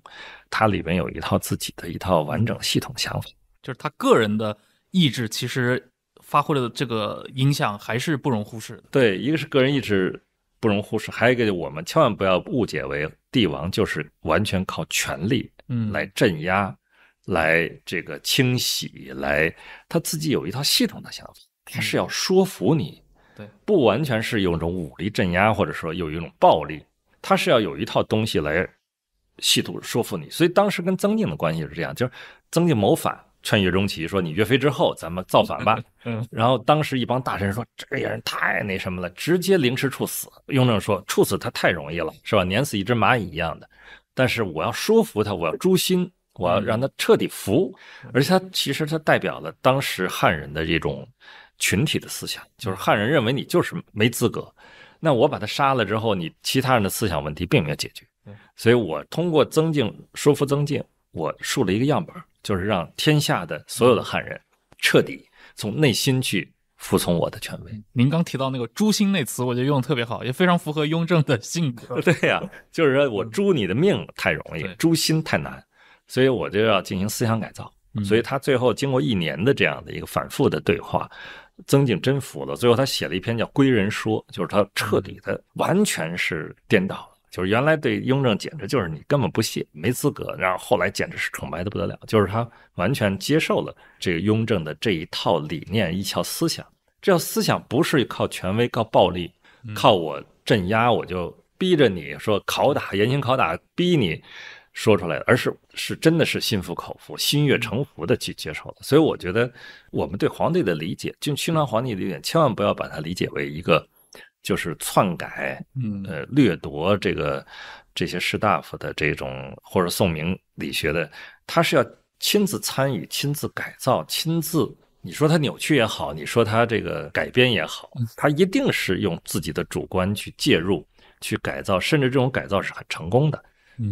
他里面有一套自己的一套完整系统想法，就是他个人的意志其实发挥了这个影响，还是不容忽视的。对，一个是个人意志不容忽视，还有一个就我们千万不要误解为帝王就是完全靠权力来镇压、来这个清洗、来他自己有一套系统的想法，他是要说服你，对，不完全是用一种武力镇压或者说有一种暴力，他是要有一套东西来。系统说服你，所以当时跟曾静的关系是这样，就是曾静谋反，劝岳钟琪说：“你岳飞之后，咱们造反吧。”嗯。然后当时一帮大臣说：“这个人太那什么了，直接凌迟处死。”雍正说：“处死他太容易了，是吧？碾死一只蚂蚁一样的。但是我要说服他，我要诛心，我要让他彻底服。而且他其实他代表了当时汉人的这种群体的思想，就是汉人认为你就是没资格。那我把他杀了之后，你其他人的思想问题并没有解决。”所以，我通过增敬说服增敬，我树了一个样板，就是让天下的所有的汉人彻底从内心去服从我的权威。您刚提到那个诛心那词，我就用的特别好，也非常符合雍正的性格。对呀，就是说我诛你的命太容易，诛心太难，所以我就要进行思想改造。所以他最后经过一年的这样的一个反复的对话，曾敬真服了。最后他写了一篇叫《归人说》，就是他彻底的完全是颠倒。就是原来对雍正简直就是你根本不屑、没资格，然后后来简直是崇拜的不得了，就是他完全接受了这个雍正的这一套理念、一套思想。这套思想不是靠权威、靠暴力、靠我镇压我就逼着你说拷打、严刑拷打逼你说出来的，而是是真的是心服口服、心悦诚服的去接受。所以我觉得我们对皇帝的理解，就清郎皇帝的理解，千万不要把它理解为一个。就是篡改，嗯，呃，掠夺这个这些士大夫的这种，或者宋明理学的，他是要亲自参与、亲自改造、亲自，你说他扭曲也好，你说他这个改编也好，他一定是用自己的主观去介入、去改造，甚至这种改造是很成功的，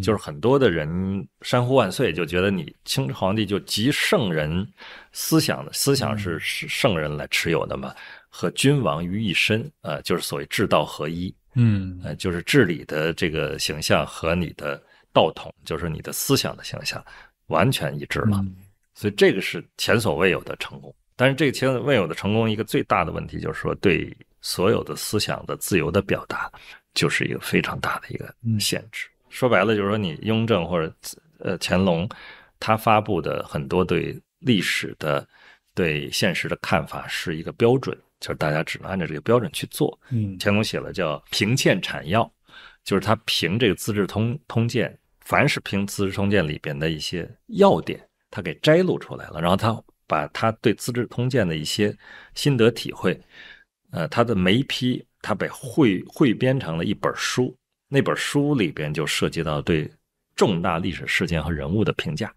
就是很多的人山呼万岁，就觉得你清皇帝就集圣人思想，思想是圣人来持有的嘛。和君王于一身，呃，就是所谓治道合一，嗯，呃，就是治理的这个形象和你的道统，就是你的思想的形象，完全一致了。所以这个是前所未有的成功。但是这个前所未有的成功，一个最大的问题就是说，对所有的思想的自由的表达，就是一个非常大的一个限制。说白了，就是说你雍正或者呃乾隆，他发布的很多对历史的、对现实的看法，是一个标准。就是大家只能按照这个标准去做。嗯，乾隆写了叫《平欠产要》，就是他凭这个《资治通通鉴》，凡是凭《资治通鉴》里边的一些要点，他给摘录出来了，然后他把他对《资治通鉴》的一些心得体会，呃，他的眉批，他被汇汇编成了一本书。那本书里边就涉及到对重大历史事件和人物的评价，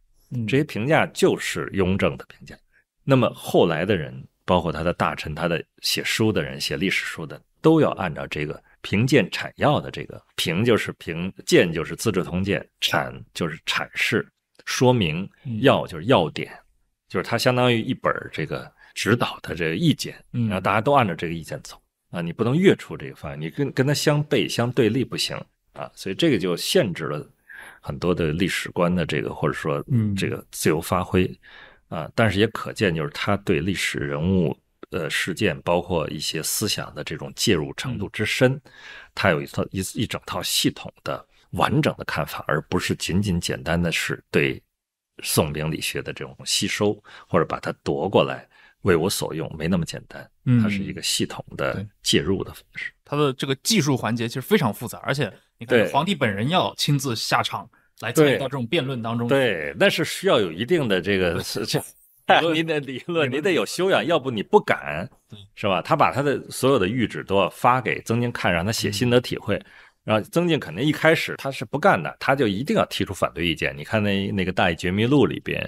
这些评价就是雍正的评价。那么后来的人。包括他的大臣，他的写书的人，写历史书的，都要按照这个评鉴产要的这个评就是评，鉴就是《资治通鉴》，阐就是阐释、说明，要就是要点，就是它相当于一本这个指导的这个意见，然后大家都按照这个意见走啊，你不能越出这个范围，你跟跟他相背、相对立不行啊，所以这个就限制了很多的历史观的这个或者说这个自由发挥。啊，但是也可见，就是他对历史人物、呃、事件，包括一些思想的这种介入程度之深，他有一套一一整套系统的完整的看法，而不是仅仅简单的是对宋明理学的这种吸收，或者把它夺过来为我所用，没那么简单。嗯，它是一个系统的介入的方式。他的这个技术环节其实非常复杂，而且你看，皇帝本人要亲自下场。来参与到这种辩论当中，对，那是需要有一定的这个，是这样。得 理论，你得有修养，要不你不敢，是吧？他把他的所有的谕旨都要发给曾静看，让他写心得体会。然后曾静肯定一开始他是不干的，他就一定要提出反对意见。你看那那个《大义绝迷录》里边，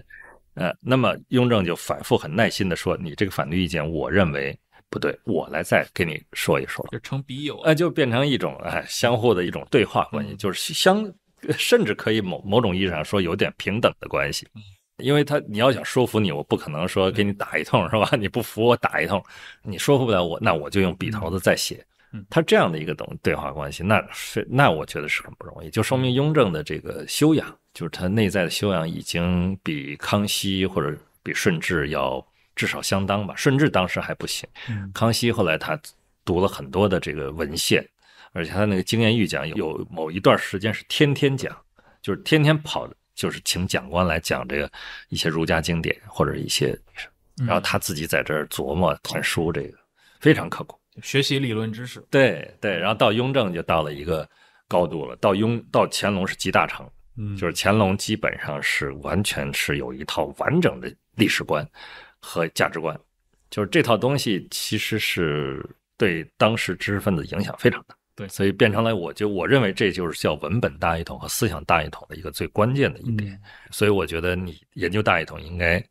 呃，那么雍正就反复很耐心的说：“你这个反对意见，我认为不对，我来再给你说一说。”就成笔友，呃，就变成一种哎相互的一种对话关系，就是相。甚至可以某某种意义上说有点平等的关系，因为他你要想说服你，我不可能说给你打一通是吧？你不服我打一通，你说服不了我，那我就用笔头子再写。他这样的一个等对话关系，那那我觉得是很不容易，就说明雍正的这个修养，就是他内在的修养已经比康熙或者比顺治要至少相当吧。顺治当时还不行，康熙后来他读了很多的这个文献。而且他那个经验预讲有有某一段时间是天天讲，就是天天跑，就是请讲官来讲这个一些儒家经典或者一些，然后他自己在这儿琢磨看书，这个非常刻苦，学习理论知识。对对，然后到雍正就到了一个高度了，到雍到乾隆是集大成，嗯，就是乾隆基本上是完全是有一套完整的历史观和价值观，就是这套东西其实是对当时知识分子影响非常大。对，所以变成了我就我认为这就是叫文本大一统和思想大一统的一个最关键的一点。所以我觉得你研究大一统，应该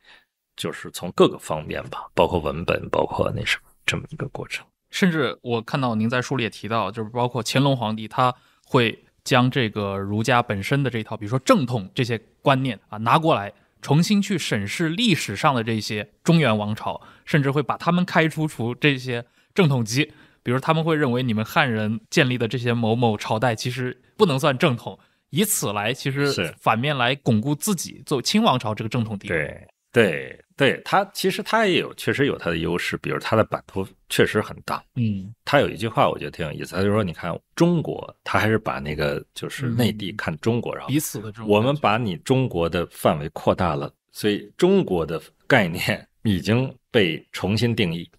就是从各个方面吧，包括文本，包括那什么，这么一个过程。甚至我看到您在书里也提到，就是包括乾隆皇帝，他会将这个儒家本身的这套，比如说正统这些观念啊，拿过来重新去审视历史上的这些中原王朝，甚至会把他们开除出这些正统级。比如他们会认为你们汉人建立的这些某某朝代其实不能算正统，以此来其实反面来巩固自己作为清王朝这个正统地位。对对对，他其实他也有确实有他的优势，比如他的版图确实很大。嗯，他有一句话我觉得挺有意思，他就说你看中国，他还是把那个就是内地看中国，然后彼此的中，我们把你中国的范围扩大了，所以中国的概念 已经被重新定义。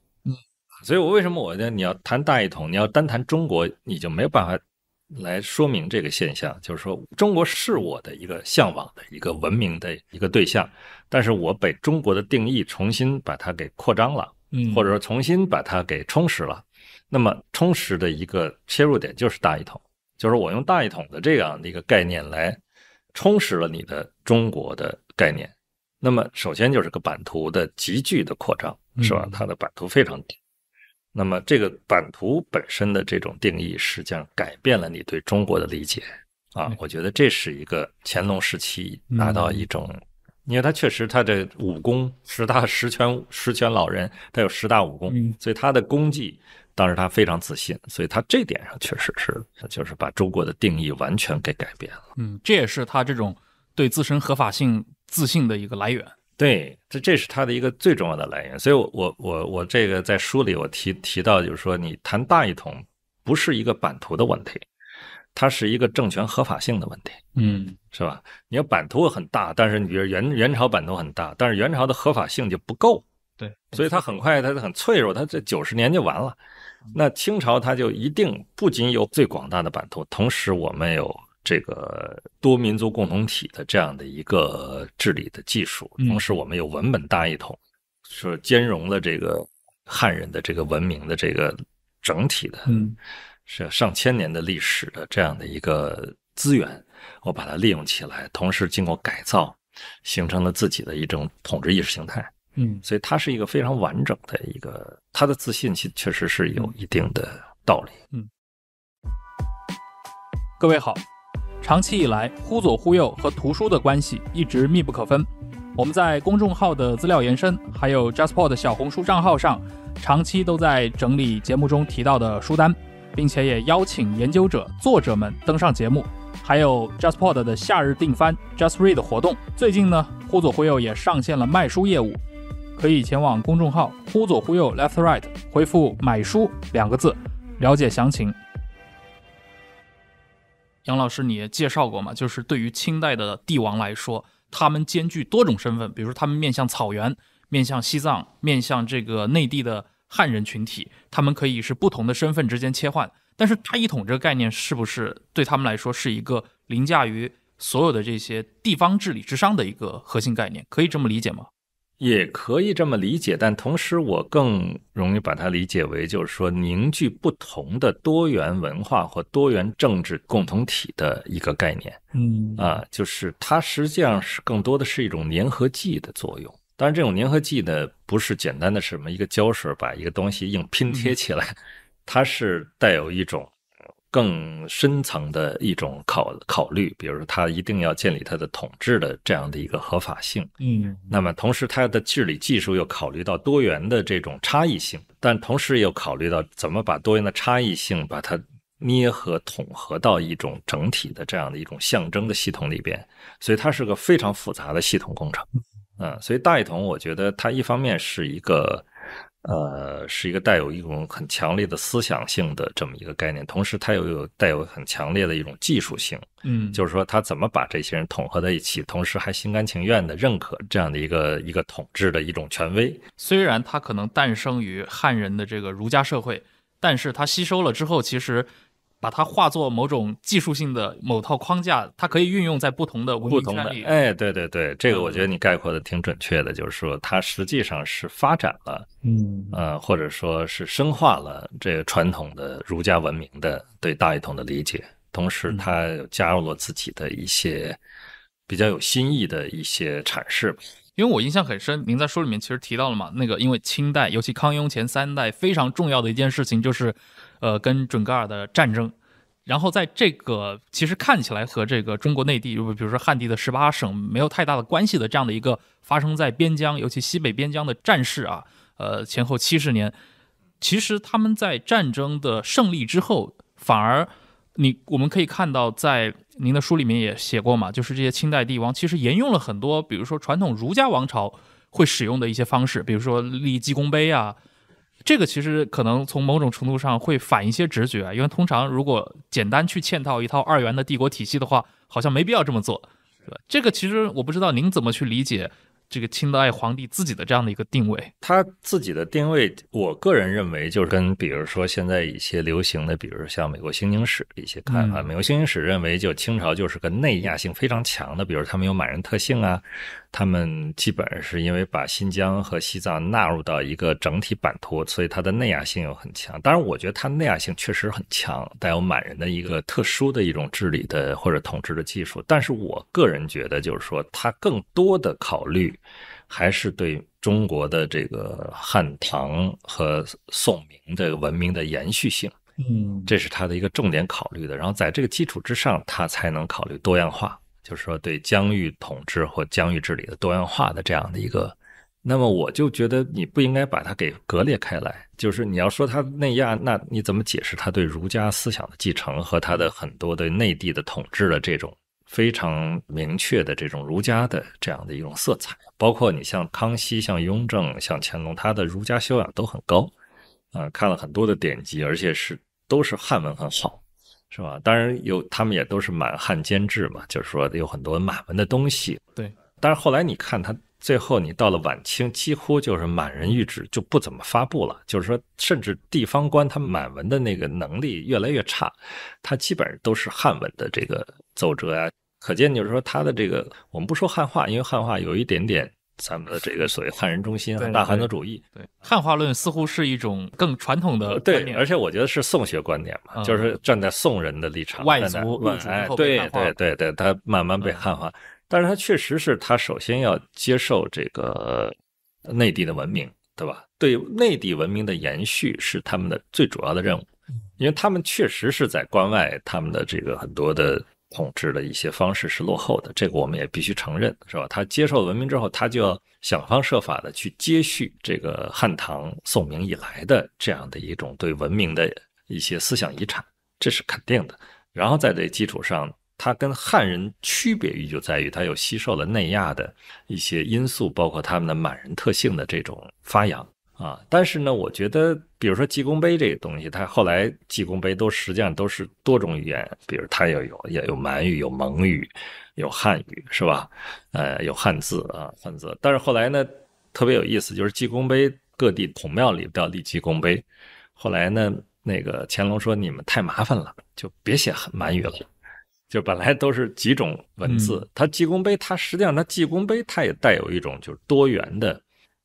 所以，我为什么我呢？你要谈大一统，你要单谈中国，你就没有办法来说明这个现象。就是说，中国是我的一个向往的一个文明的一个对象，但是我被中国的定义重新把它给扩张了，或者说重新把它给充实了。那么，充实的一个切入点就是大一统，就是我用大一统的这样的一个概念来充实了你的中国的概念。那么，首先就是个版图的急剧的扩张，是吧？它的版图非常大。那么，这个版图本身的这种定义，实际上改变了你对中国的理解啊！我觉得这是一个乾隆时期达到一种，因为他确实，他的武功十大十全十全老人，他有十大武功，所以他的功绩，当时他非常自信，所以他这点上确实是，就是把中国的定义完全给改变了。嗯，这也是他这种对自身合法性自信的一个来源。对，这这是它的一个最重要的来源，所以，我我我我这个在书里我提提到，就是说，你谈大一统，不是一个版图的问题，它是一个政权合法性的问题，嗯，是吧？你要版图很大，但是你比如元元朝版图很大，但是元朝的合法性就不够，对，所以它很快它就很脆弱，它这九十年就完了。那清朝它就一定不仅有最广大的版图，同时我们有。这个多民族共同体的这样的一个治理的技术，同时我们有文本大一统，是兼容了这个汉人的这个文明的这个整体的，是上千年的历史的这样的一个资源，我把它利用起来，同时经过改造，形成了自己的一种统治意识形态。嗯，所以它是一个非常完整的一个，它的自信其确实是有一定的道理。嗯，各位好。长期以来，忽左忽右和图书的关系一直密不可分。我们在公众号的资料延伸，还有 JustPod 小红书账号上，长期都在整理节目中提到的书单，并且也邀请研究者、作者们登上节目。还有 JustPod 的夏日订番、JustRead 的活动。最近呢，忽左忽右也上线了卖书业务，可以前往公众号“忽左忽右 Left Right” 回复“买书”两个字，了解详情。杨老师，你介绍过吗？就是对于清代的帝王来说，他们兼具多种身份，比如他们面向草原、面向西藏、面向这个内地的汉人群体，他们可以是不同的身份之间切换。但是大一统这个概念，是不是对他们来说是一个凌驾于所有的这些地方治理之上的一个核心概念？可以这么理解吗？也可以这么理解，但同时我更容易把它理解为，就是说凝聚不同的多元文化或多元政治共同体的一个概念。嗯啊，就是它实际上是更多的是一种粘合剂的作用。当然，这种粘合剂呢，不是简单的什么一个胶水把一个东西硬拼贴起来，它是带有一种。更深层的一种考考虑，比如说他一定要建立他的统治的这样的一个合法性，嗯，那么同时他的治理技术又考虑到多元的这种差异性，但同时又考虑到怎么把多元的差异性把它捏合统合到一种整体的这样的一种象征的系统里边，所以它是个非常复杂的系统工程，嗯，所以大一统，我觉得它一方面是一个。呃，是一个带有一种很强烈的思想性的这么一个概念，同时它又有带有很强烈的一种技术性，嗯，就是说他怎么把这些人统合在一起，同时还心甘情愿的认可这样的一个一个统治的一种权威。虽然它可能诞生于汉人的这个儒家社会，但是它吸收了之后，其实。把它化作某种技术性的某套框架，它可以运用在不同的文明圈里。哎，对对对，这个我觉得你概括的挺准确的，就是说它实际上是发展了，嗯，呃，或者说是深化了这个传统的儒家文明的对大一统的理解，同时它加入了自己的一些比较有新意的一些阐释吧。因为我印象很深，您在书里面其实提到了嘛，那个因为清代，尤其康雍前三代非常重要的一件事情就是。呃，跟准噶尔的战争，然后在这个其实看起来和这个中国内地，比如说汉地的十八省没有太大的关系的这样的一个发生在边疆，尤其西北边疆的战事啊，呃，前后七十年，其实他们在战争的胜利之后，反而你我们可以看到，在您的书里面也写过嘛，就是这些清代帝王其实沿用了很多，比如说传统儒家王朝会使用的一些方式，比如说立纪功碑啊。这个其实可能从某种程度上会反一些直觉，因为通常如果简单去嵌套一套二元的帝国体系的话，好像没必要这么做，对吧？这个其实我不知道您怎么去理解这个清代皇帝自己的这样的一个定位。他自己的定位，我个人认为就是跟比如说现在一些流行的，比如像美国《新经史》一些看法。美国《新经史》认为，就清朝就是个内亚性非常强的，比如他们有满人特性啊。他们基本是因为把新疆和西藏纳入到一个整体版图，所以它的内亚性又很强。当然，我觉得它的内亚性确实很强，带有满人的一个特殊的一种治理的或者统治的技术。但是我个人觉得，就是说，他更多的考虑还是对中国的这个汉唐和宋明的文明的延续性，嗯，这是他的一个重点考虑的。然后在这个基础之上，他才能考虑多样化。就是说，对疆域统治或疆域治理的多样化的这样的一个，那么我就觉得你不应该把它给割裂开来。就是你要说他内亚，那你怎么解释他对儒家思想的继承和他的很多对内地的统治的这种非常明确的这种儒家的这样的一种色彩？包括你像康熙、像雍正、像乾隆，他的儒家修养都很高，啊，看了很多的典籍，而且是都是汉文很好。是吧？当然有，他们也都是满汉监制嘛，就是说有很多满文的东西。对，但是后来你看，他最后你到了晚清，几乎就是满人谕旨就不怎么发布了，就是说，甚至地方官他满文的那个能力越来越差，他基本上都是汉文的这个奏折呀。可见就是说，他的这个我们不说汉化，因为汉化有一点点。咱们的这个所谓汉人中心大汉族主义，对汉化论似乎是一种更传统的观对，而且我觉得是宋学观点嘛，就是站在宋人的立场，外族外族对对对对，他慢慢被汉化。但是他确实是他首先要接受这个内地的文明，对吧？对内地文明的延续是他们的最主要的任务，因为他们确实是在关外，他们的这个很多的。统治的一些方式是落后的，这个我们也必须承认，是吧？他接受了文明之后，他就要想方设法的去接续这个汉唐宋明以来的这样的一种对文明的一些思想遗产，这是肯定的。然后在这基础上，他跟汉人区别于就在于，他又吸收了内亚的一些因素，包括他们的满人特性的这种发扬。啊，但是呢，我觉得，比如说济功碑这个东西，它后来济功碑都实际上都是多种语言，比如它又有也有满语、有蒙语、有汉语，是吧？呃，有汉字啊，汉字。但是后来呢，特别有意思，就是济功碑各地孔庙里都要立济功碑，后来呢，那个乾隆说你们太麻烦了，就别写满语了，就本来都是几种文字，它济功碑，它实际上它济功碑，它也带有一种就是多元的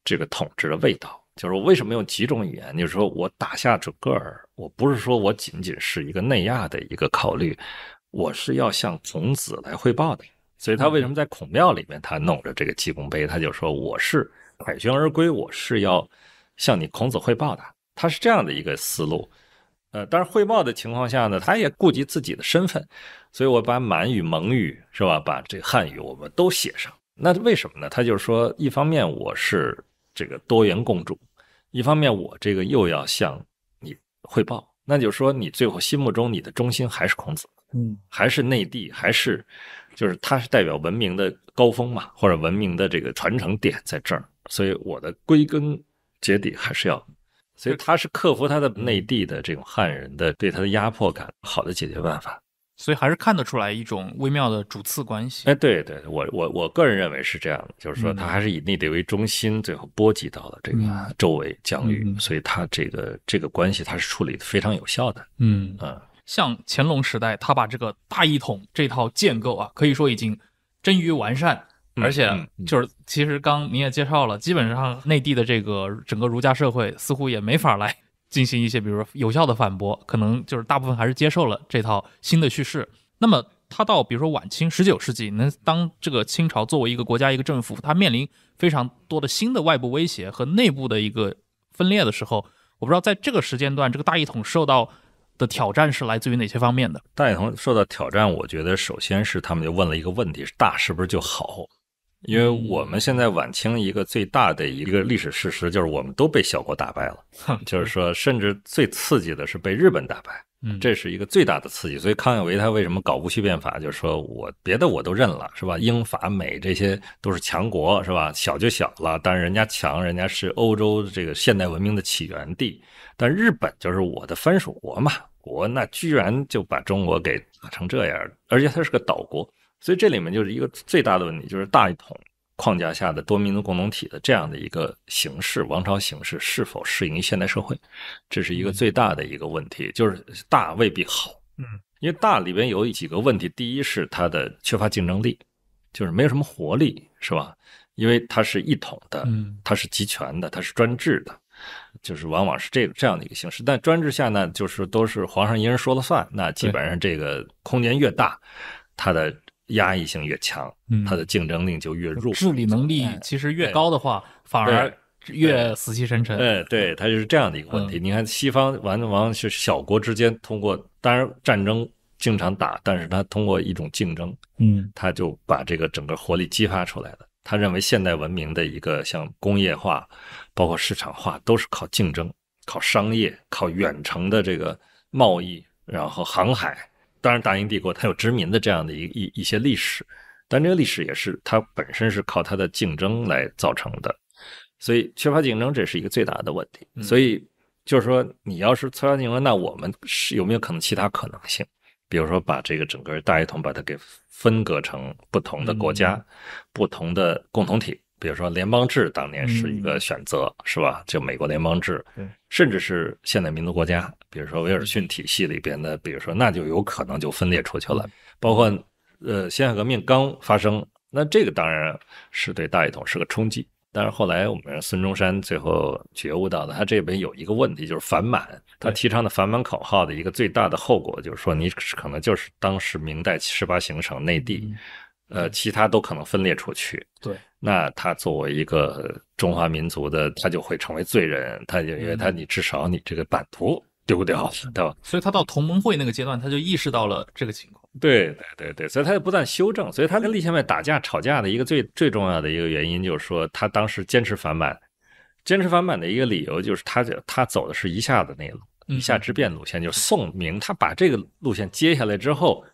这个统治的味道。就是我为什么用几种语言？就是说我打下整个儿，我不是说我仅仅是一个内亚的一个考虑，我是要向孔子来汇报的。所以他为什么在孔庙里面他弄着这个济公碑？他就说我是凯旋而归，我是要向你孔子汇报的。他是这样的一个思路。呃，但是汇报的情况下呢，他也顾及自己的身份，所以我把满语、蒙语是吧，把这汉语我们都写上。那为什么呢？他就是说，一方面我是这个多元共主。一方面我这个又要向你汇报，那就是说你最后心目中你的中心还是孔子，嗯，还是内地，还是就是他是代表文明的高峰嘛，或者文明的这个传承点在这儿，所以我的归根结底还是要，所以他是克服他的内地的这种汉人的对他的压迫感，好的解决办法。所以还是看得出来一种微妙的主次关系。哎，对对，我我我个人认为是这样的，就是说他还是以内地为中心，最后波及到了这个周围疆域，所以它这个这个关系它是处理的非常有效的。嗯啊，像乾隆时代，他把这个大一统这套建构啊，可以说已经臻于完善，而且就是其实刚您也介绍了，基本上内地的这个整个儒家社会似乎也没法来。进行一些，比如说有效的反驳，可能就是大部分还是接受了这套新的叙事。那么，他到比如说晚清十九世纪，那当这个清朝作为一个国家、一个政府，它面临非常多的新的外部威胁和内部的一个分裂的时候，我不知道在这个时间段，这个大一统受到的挑战是来自于哪些方面的。大一统受到挑战，我觉得首先是他们就问了一个问题：是大是不是就好？因为我们现在晚清一个最大的一个历史事实就是，我们都被小国打败了，就是说，甚至最刺激的是被日本打败，嗯，这是一个最大的刺激。所以康有为他为什么搞戊戌变法，就是说我别的我都认了，是吧？英法美这些都是强国，是吧？小就小了，但是人家强，人家是欧洲这个现代文明的起源地，但日本就是我的藩属国嘛，国那居然就把中国给打成这样，而且它是个岛国。所以这里面就是一个最大的问题，就是大一统框架下的多民族共同体的这样的一个形式，王朝形式是否适应于现代社会，这是一个最大的一个问题，就是大未必好。嗯，因为大里边有几个问题，第一是它的缺乏竞争力，就是没有什么活力，是吧？因为它是一统的，它是集权的，它是专制的，就是往往是这个这样的一个形式。但专制下呢，就是都是皇上一人说了算，那基本上这个空间越大，它的压抑性越强，它的竞争力就越弱。治理能力其实越高的话，反而越死气沉沉。哎，对，它就是这样的一个问题。你看，西方往往是小国之间通过，当然战争经常打，但是他通过一种竞争，嗯，他就把这个整个活力激发出来了。他认为现代文明的一个像工业化，包括市场化，都是靠竞争、靠商业、靠远程的这个贸易，然后航海。当然，大英帝国它有殖民的这样的一一一些历史，但这个历史也是它本身是靠它的竞争来造成的，所以缺乏竞争这是一个最大的问题。所以就是说，你要是缺乏竞争，那我们是有没有可能其他可能性？比如说，把这个整个大一统把它给分割成不同的国家、不同的共同体。比如说联邦制当年是一个选择，是吧？就美国联邦制，甚至是现代民族国家，比如说威尔逊体系里边的，比如说那就有可能就分裂出去了。包括呃，辛亥革命刚发生，那这个当然是对大一统是个冲击。但是后来我们孙中山最后觉悟到的，他这边有一个问题，就是反满。他提倡的反满口号的一个最大的后果，就是说你可能就是当时明代十八行省内地。呃，其他都可能分裂出去，对，那他作为一个中华民族的，他就会成为罪人，他就因为他，你至少你这个版图丢掉了，对吧？所以，他到同盟会那个阶段，他就意识到了这个情况。对，对，对，对，所以他就不断修正。所以他跟立宪派打架、吵架的一个最最重要的一个原因，就是说他当时坚持反满，坚持反满的一个理由，就是他就他走的是一下子那路，一下之变路线，就是宋明，他把这个路线接下来之后。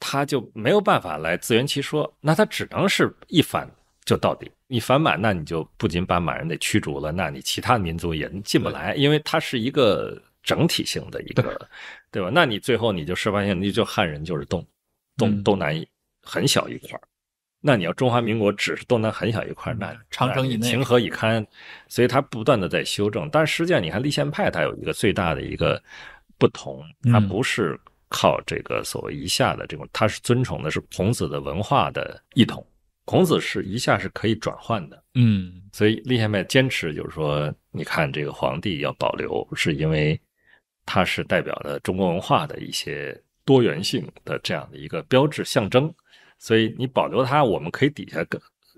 他就没有办法来自圆其说，那他只能是一反就到底。你反满，那你就不仅把满人得驱逐了，那你其他民族也进不来，因为它是一个整体性的一个，对吧？那你最后你就示范性，你就汉人就是东东东南很小一块儿。那你要中华民国只是东南很小一块儿，那长城以内情何以堪？所以他不断的在修正。但实际上，你看立宪派他有一个最大的一个不同，他不是。靠这个所谓一下的这种，他是尊崇的是孔子的文化的异同。孔子是一下是可以转换的，嗯，所以立宪派坚持就是说，你看这个皇帝要保留，是因为他是代表了中国文化的一些多元性的这样的一个标志象征，所以你保留他，我们可以底下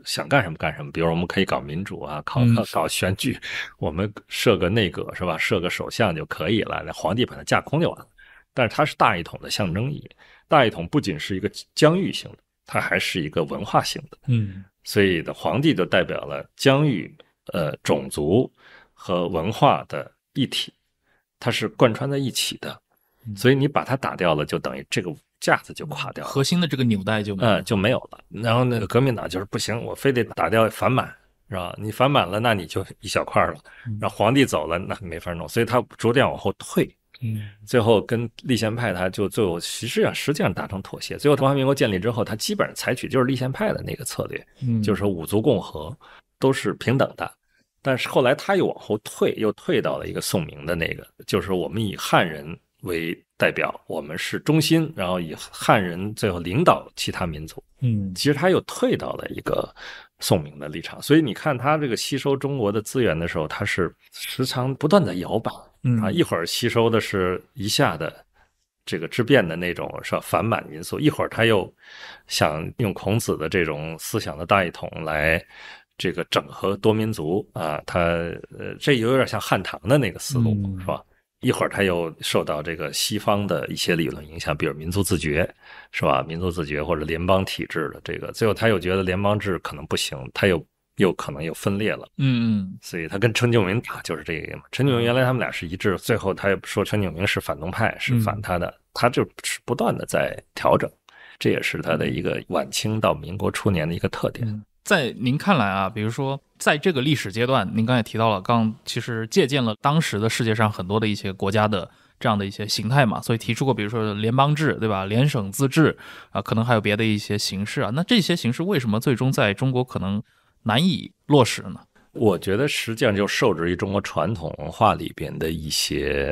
想干什么干什么，比如我们可以搞民主啊，搞搞搞选举，我们设个内阁是吧？设个首相就可以了，那皇帝把他架空就完了。但是它是大一统的象征意义，大一统不仅是一个疆域性的，它还是一个文化性的，嗯，所以的皇帝就代表了疆域、呃种族和文化的一体，它是贯穿在一起的，所以你把它打掉了，就等于这个架子就垮掉，核心的这个纽带就嗯就没有了。然后那个革命党就是不行，我非得打掉反满是吧？你反满了，那你就一小块了，那皇帝走了，那没法弄，所以他逐渐往后退。嗯，最后跟立宪派他就最后，实际上实际上达成妥协。最后中华民国建立之后，他基本上采取就是立宪派的那个策略，就是五族共和都是平等的。但是后来他又往后退，又退到了一个宋明的那个，就是我们以汉人为代表，我们是中心，然后以汉人最后领导其他民族。嗯，其实他又退到了一个宋明的立场。所以你看他这个吸收中国的资源的时候，他是时常不断的摇摆。啊，一会儿吸收的是一下的这个质变的那种是吧？反满民因素，一会儿他又想用孔子的这种思想的大一统来这个整合多民族啊，他呃这有点像汉唐的那个思路是吧？一会儿他又受到这个西方的一些理论影响，比如民族自觉是吧？民族自觉或者联邦体制的这个，最后他又觉得联邦制可能不行，他又。又可能又分裂了，嗯嗯，所以他跟陈炯明打就是这个嘛。陈炯明原来他们俩是一致，最后他又说陈炯明是反动派，是反他的，他就是不断的在调整，这也是他的一个晚清到民国初年的一个特点。在您看来啊，比如说在这个历史阶段，您刚才提到了，刚其实借鉴了当时的世界上很多的一些国家的这样的一些形态嘛，所以提出过，比如说联邦制，对吧？联省自治啊，可能还有别的一些形式啊。那这些形式为什么最终在中国可能？难以落实呢？我觉得实际上就受制于中国传统文化里边的一些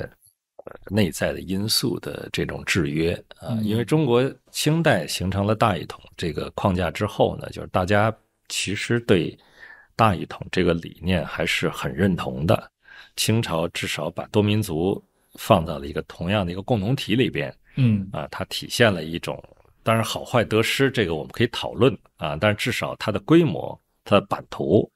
呃内在的因素的这种制约啊，因为中国清代形成了大一统这个框架之后呢，就是大家其实对大一统这个理念还是很认同的。清朝至少把多民族放到了一个同样的一个共同体里边，嗯啊，它体现了一种，当然好坏得失这个我们可以讨论啊，但是至少它的规模。它的版图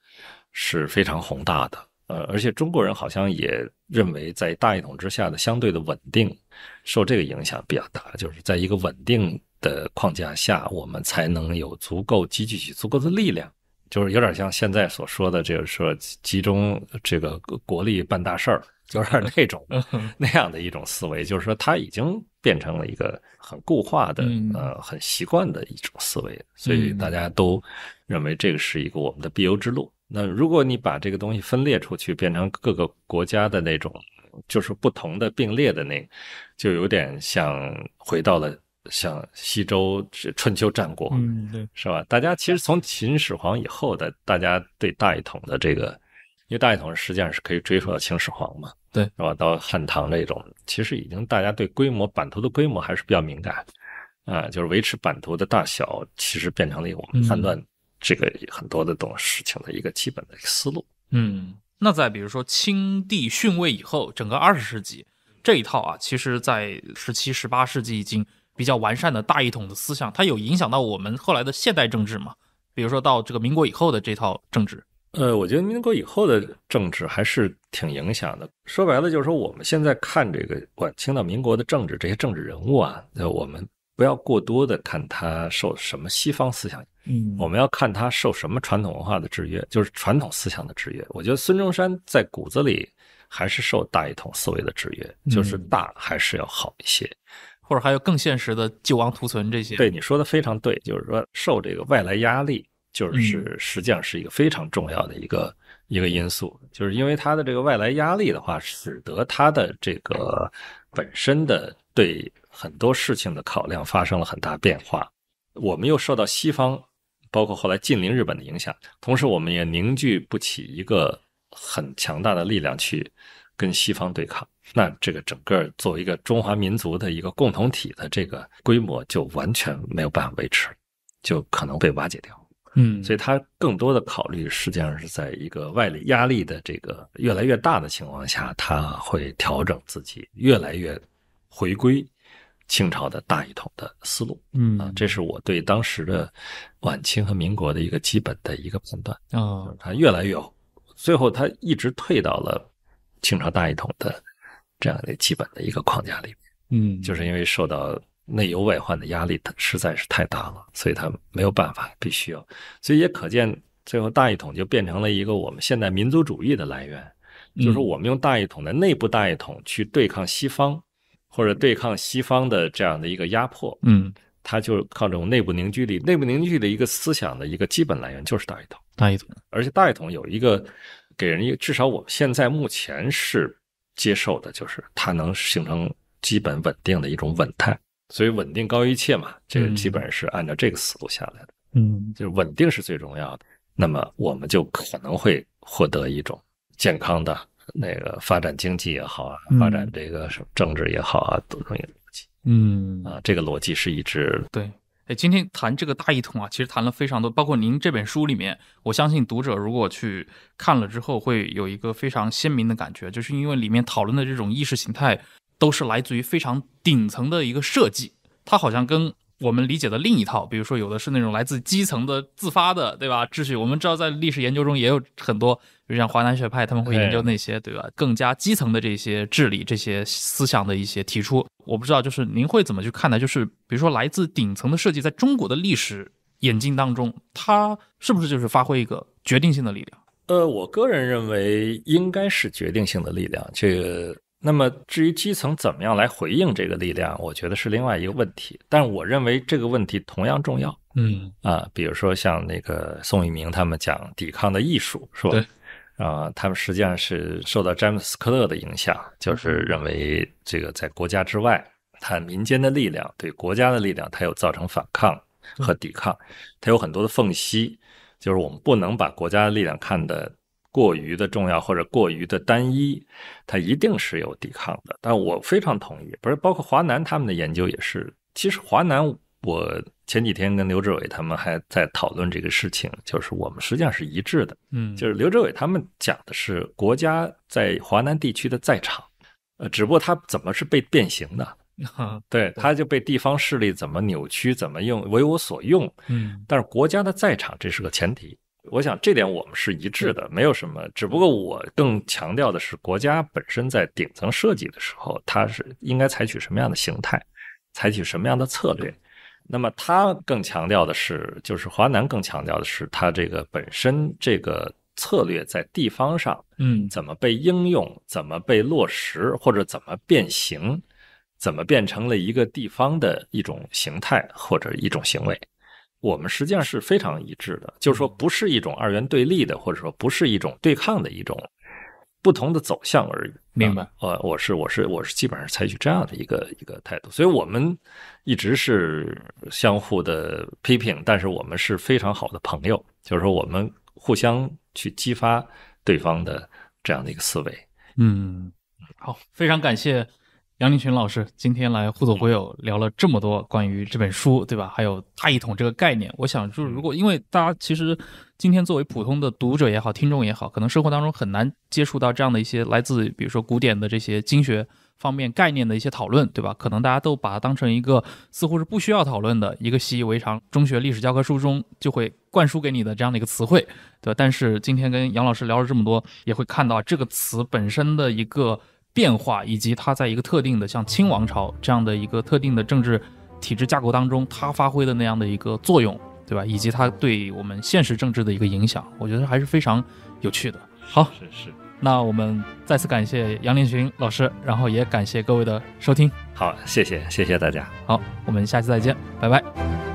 是非常宏大的，呃，而且中国人好像也认为，在大一统之下的相对的稳定，受这个影响比较大。就是在一个稳定的框架下，我们才能有足够积聚起足够的力量。就是有点像现在所说的就是说集中这个国国力办大事儿，就是 那种那样的一种思维。就是说，它已经变成了一个很固化的、呃，很习惯的一种思维。所以，大家都。认为这个是一个我们的必由之路。那如果你把这个东西分裂出去，变成各个国家的那种，就是不同的并列的那，就有点像回到了像西周、春秋、战国，嗯，对，是吧？大家其实从秦始皇以后的，大家对大一统的这个，因为大一统实际上是可以追溯到秦始皇嘛，对，是吧？到汉唐这种，其实已经大家对规模版图的规模还是比较敏感，啊，就是维持版图的大小，其实变成了我们判断。这个很多的这种事情的一个基本的思路。嗯，那再比如说清帝逊位以后，整个二十世纪这一套啊，其实，在十七、十八世纪已经比较完善的大一统的思想，它有影响到我们后来的现代政治嘛？比如说到这个民国以后的这套政治。呃，我觉得民国以后的政治还是挺影响的。说白了，就是说我们现在看这个管清到民国的政治，这些政治人物啊，那我们。不要过多的看他受什么西方思想，嗯，我们要看他受什么传统文化的制约，就是传统思想的制约。我觉得孙中山在骨子里还是受大一统思维的制约，就是大还是要好一些，或者还有更现实的救亡图存这些。对你说的非常对，就是说受这个外来压力，就是实际上是一个非常重要的一个一个因素，就是因为他的这个外来压力的话，使得他的这个本身的对。很多事情的考量发生了很大变化，我们又受到西方，包括后来近邻日本的影响，同时我们也凝聚不起一个很强大的力量去跟西方对抗。那这个整个作为一个中华民族的一个共同体的这个规模，就完全没有办法维持，就可能被瓦解掉。嗯，所以他更多的考虑实际上是在一个外力压力的这个越来越大的情况下，他会调整自己，越来越回归。清朝的大一统的思路，嗯，啊，这是我对当时的晚清和民国的一个基本的一个判断啊，就是他越来越，最后他一直退到了清朝大一统的这样的基本的一个框架里嗯，就是因为受到内忧外患的压力，他实在是太大了，所以他没有办法，必须要，所以也可见，最后大一统就变成了一个我们现代民族主义的来源，就是我们用大一统的内部大一统去对抗西方。或者对抗西方的这样的一个压迫，嗯，它就是靠这种内部凝聚力、内部凝聚的一个思想的一个基本来源就是大一统。大一统，而且大一统有一个给人一个，至少我们现在目前是接受的，就是它能形成基本稳定的一种稳态。所以稳定高于一切嘛，这个基本是按照这个思路下来的。嗯，就是稳定是最重要的，那么我们就可能会获得一种健康的。那个发展经济也好啊，发展这个什么政治也好啊，都容易逻辑，嗯啊，这个逻辑是一致。对，哎，今天谈这个大一统啊，其实谈了非常多，包括您这本书里面，我相信读者如果去看了之后，会有一个非常鲜明的感觉，就是因为里面讨论的这种意识形态，都是来自于非常顶层的一个设计，它好像跟。我们理解的另一套，比如说有的是那种来自基层的自发的，对吧？秩序我们知道，在历史研究中也有很多，比如像华南学派，他们会研究那些，对吧？更加基层的这些治理、这些思想的一些提出。我不知道，就是您会怎么去看待？就是比如说来自顶层的设计，在中国的历史演进当中，它是不是就是发挥一个决定性的力量？呃，我个人认为应该是决定性的力量。这个。那么，至于基层怎么样来回应这个力量，我觉得是另外一个问题。但我认为这个问题同样重要。嗯啊，比如说像那个宋一鸣他们讲抵抗的艺术，是吧？对。啊，他们实际上是受到詹姆斯·克勒的影响，就是认为这个在国家之外，他民间的力量对国家的力量，它有造成反抗和抵抗，它有很多的缝隙，就是我们不能把国家的力量看得过于的重要或者过于的单一，它一定是有抵抗的。但我非常同意，不是包括华南他们的研究也是。其实华南，我前几天跟刘志伟他们还在讨论这个事情，就是我们实际上是一致的。嗯，就是刘志伟他们讲的是国家在华南地区的在场，呃，只不过他怎么是被变形的，对，他就被地方势力怎么扭曲，怎么用为我所用。嗯，但是国家的在场，这是个前提。我想这点我们是一致的，没有什么。只不过我更强调的是，国家本身在顶层设计的时候，它是应该采取什么样的形态，采取什么样的策略。那么他更强调的是，就是华南更强调的是，他这个本身这个策略在地方上，嗯，怎么被应用，怎么被落实，或者怎么变形，怎么变成了一个地方的一种形态或者一种行为。我们实际上是非常一致的，就是说不是一种二元对立的，或者说不是一种对抗的一种不同的走向而已。明白？我我是我是我是基本上采取这样的一个一个态度，所以我们一直是相互的批评，但是我们是非常好的朋友，就是说我们互相去激发对方的这样的一个思维。嗯，好，非常感谢。杨立群老师今天来互走会友聊了这么多关于这本书，对吧？还有大一统这个概念，我想就是如果因为大家其实今天作为普通的读者也好、听众也好，可能生活当中很难接触到这样的一些来自比如说古典的这些经学方面概念的一些讨论，对吧？可能大家都把它当成一个似乎是不需要讨论的一个习以为常，中学历史教科书中就会灌输给你的这样的一个词汇，对吧？但是今天跟杨老师聊了这么多，也会看到这个词本身的一个。变化以及它在一个特定的像清王朝这样的一个特定的政治体制架构当中，它发挥的那样的一个作用，对吧？以及它对我们现实政治的一个影响，我觉得还是非常有趣的。好，是是。那我们再次感谢杨连群老师，然后也感谢各位的收听。好，谢谢，谢谢大家。好，我们下期再见，拜拜。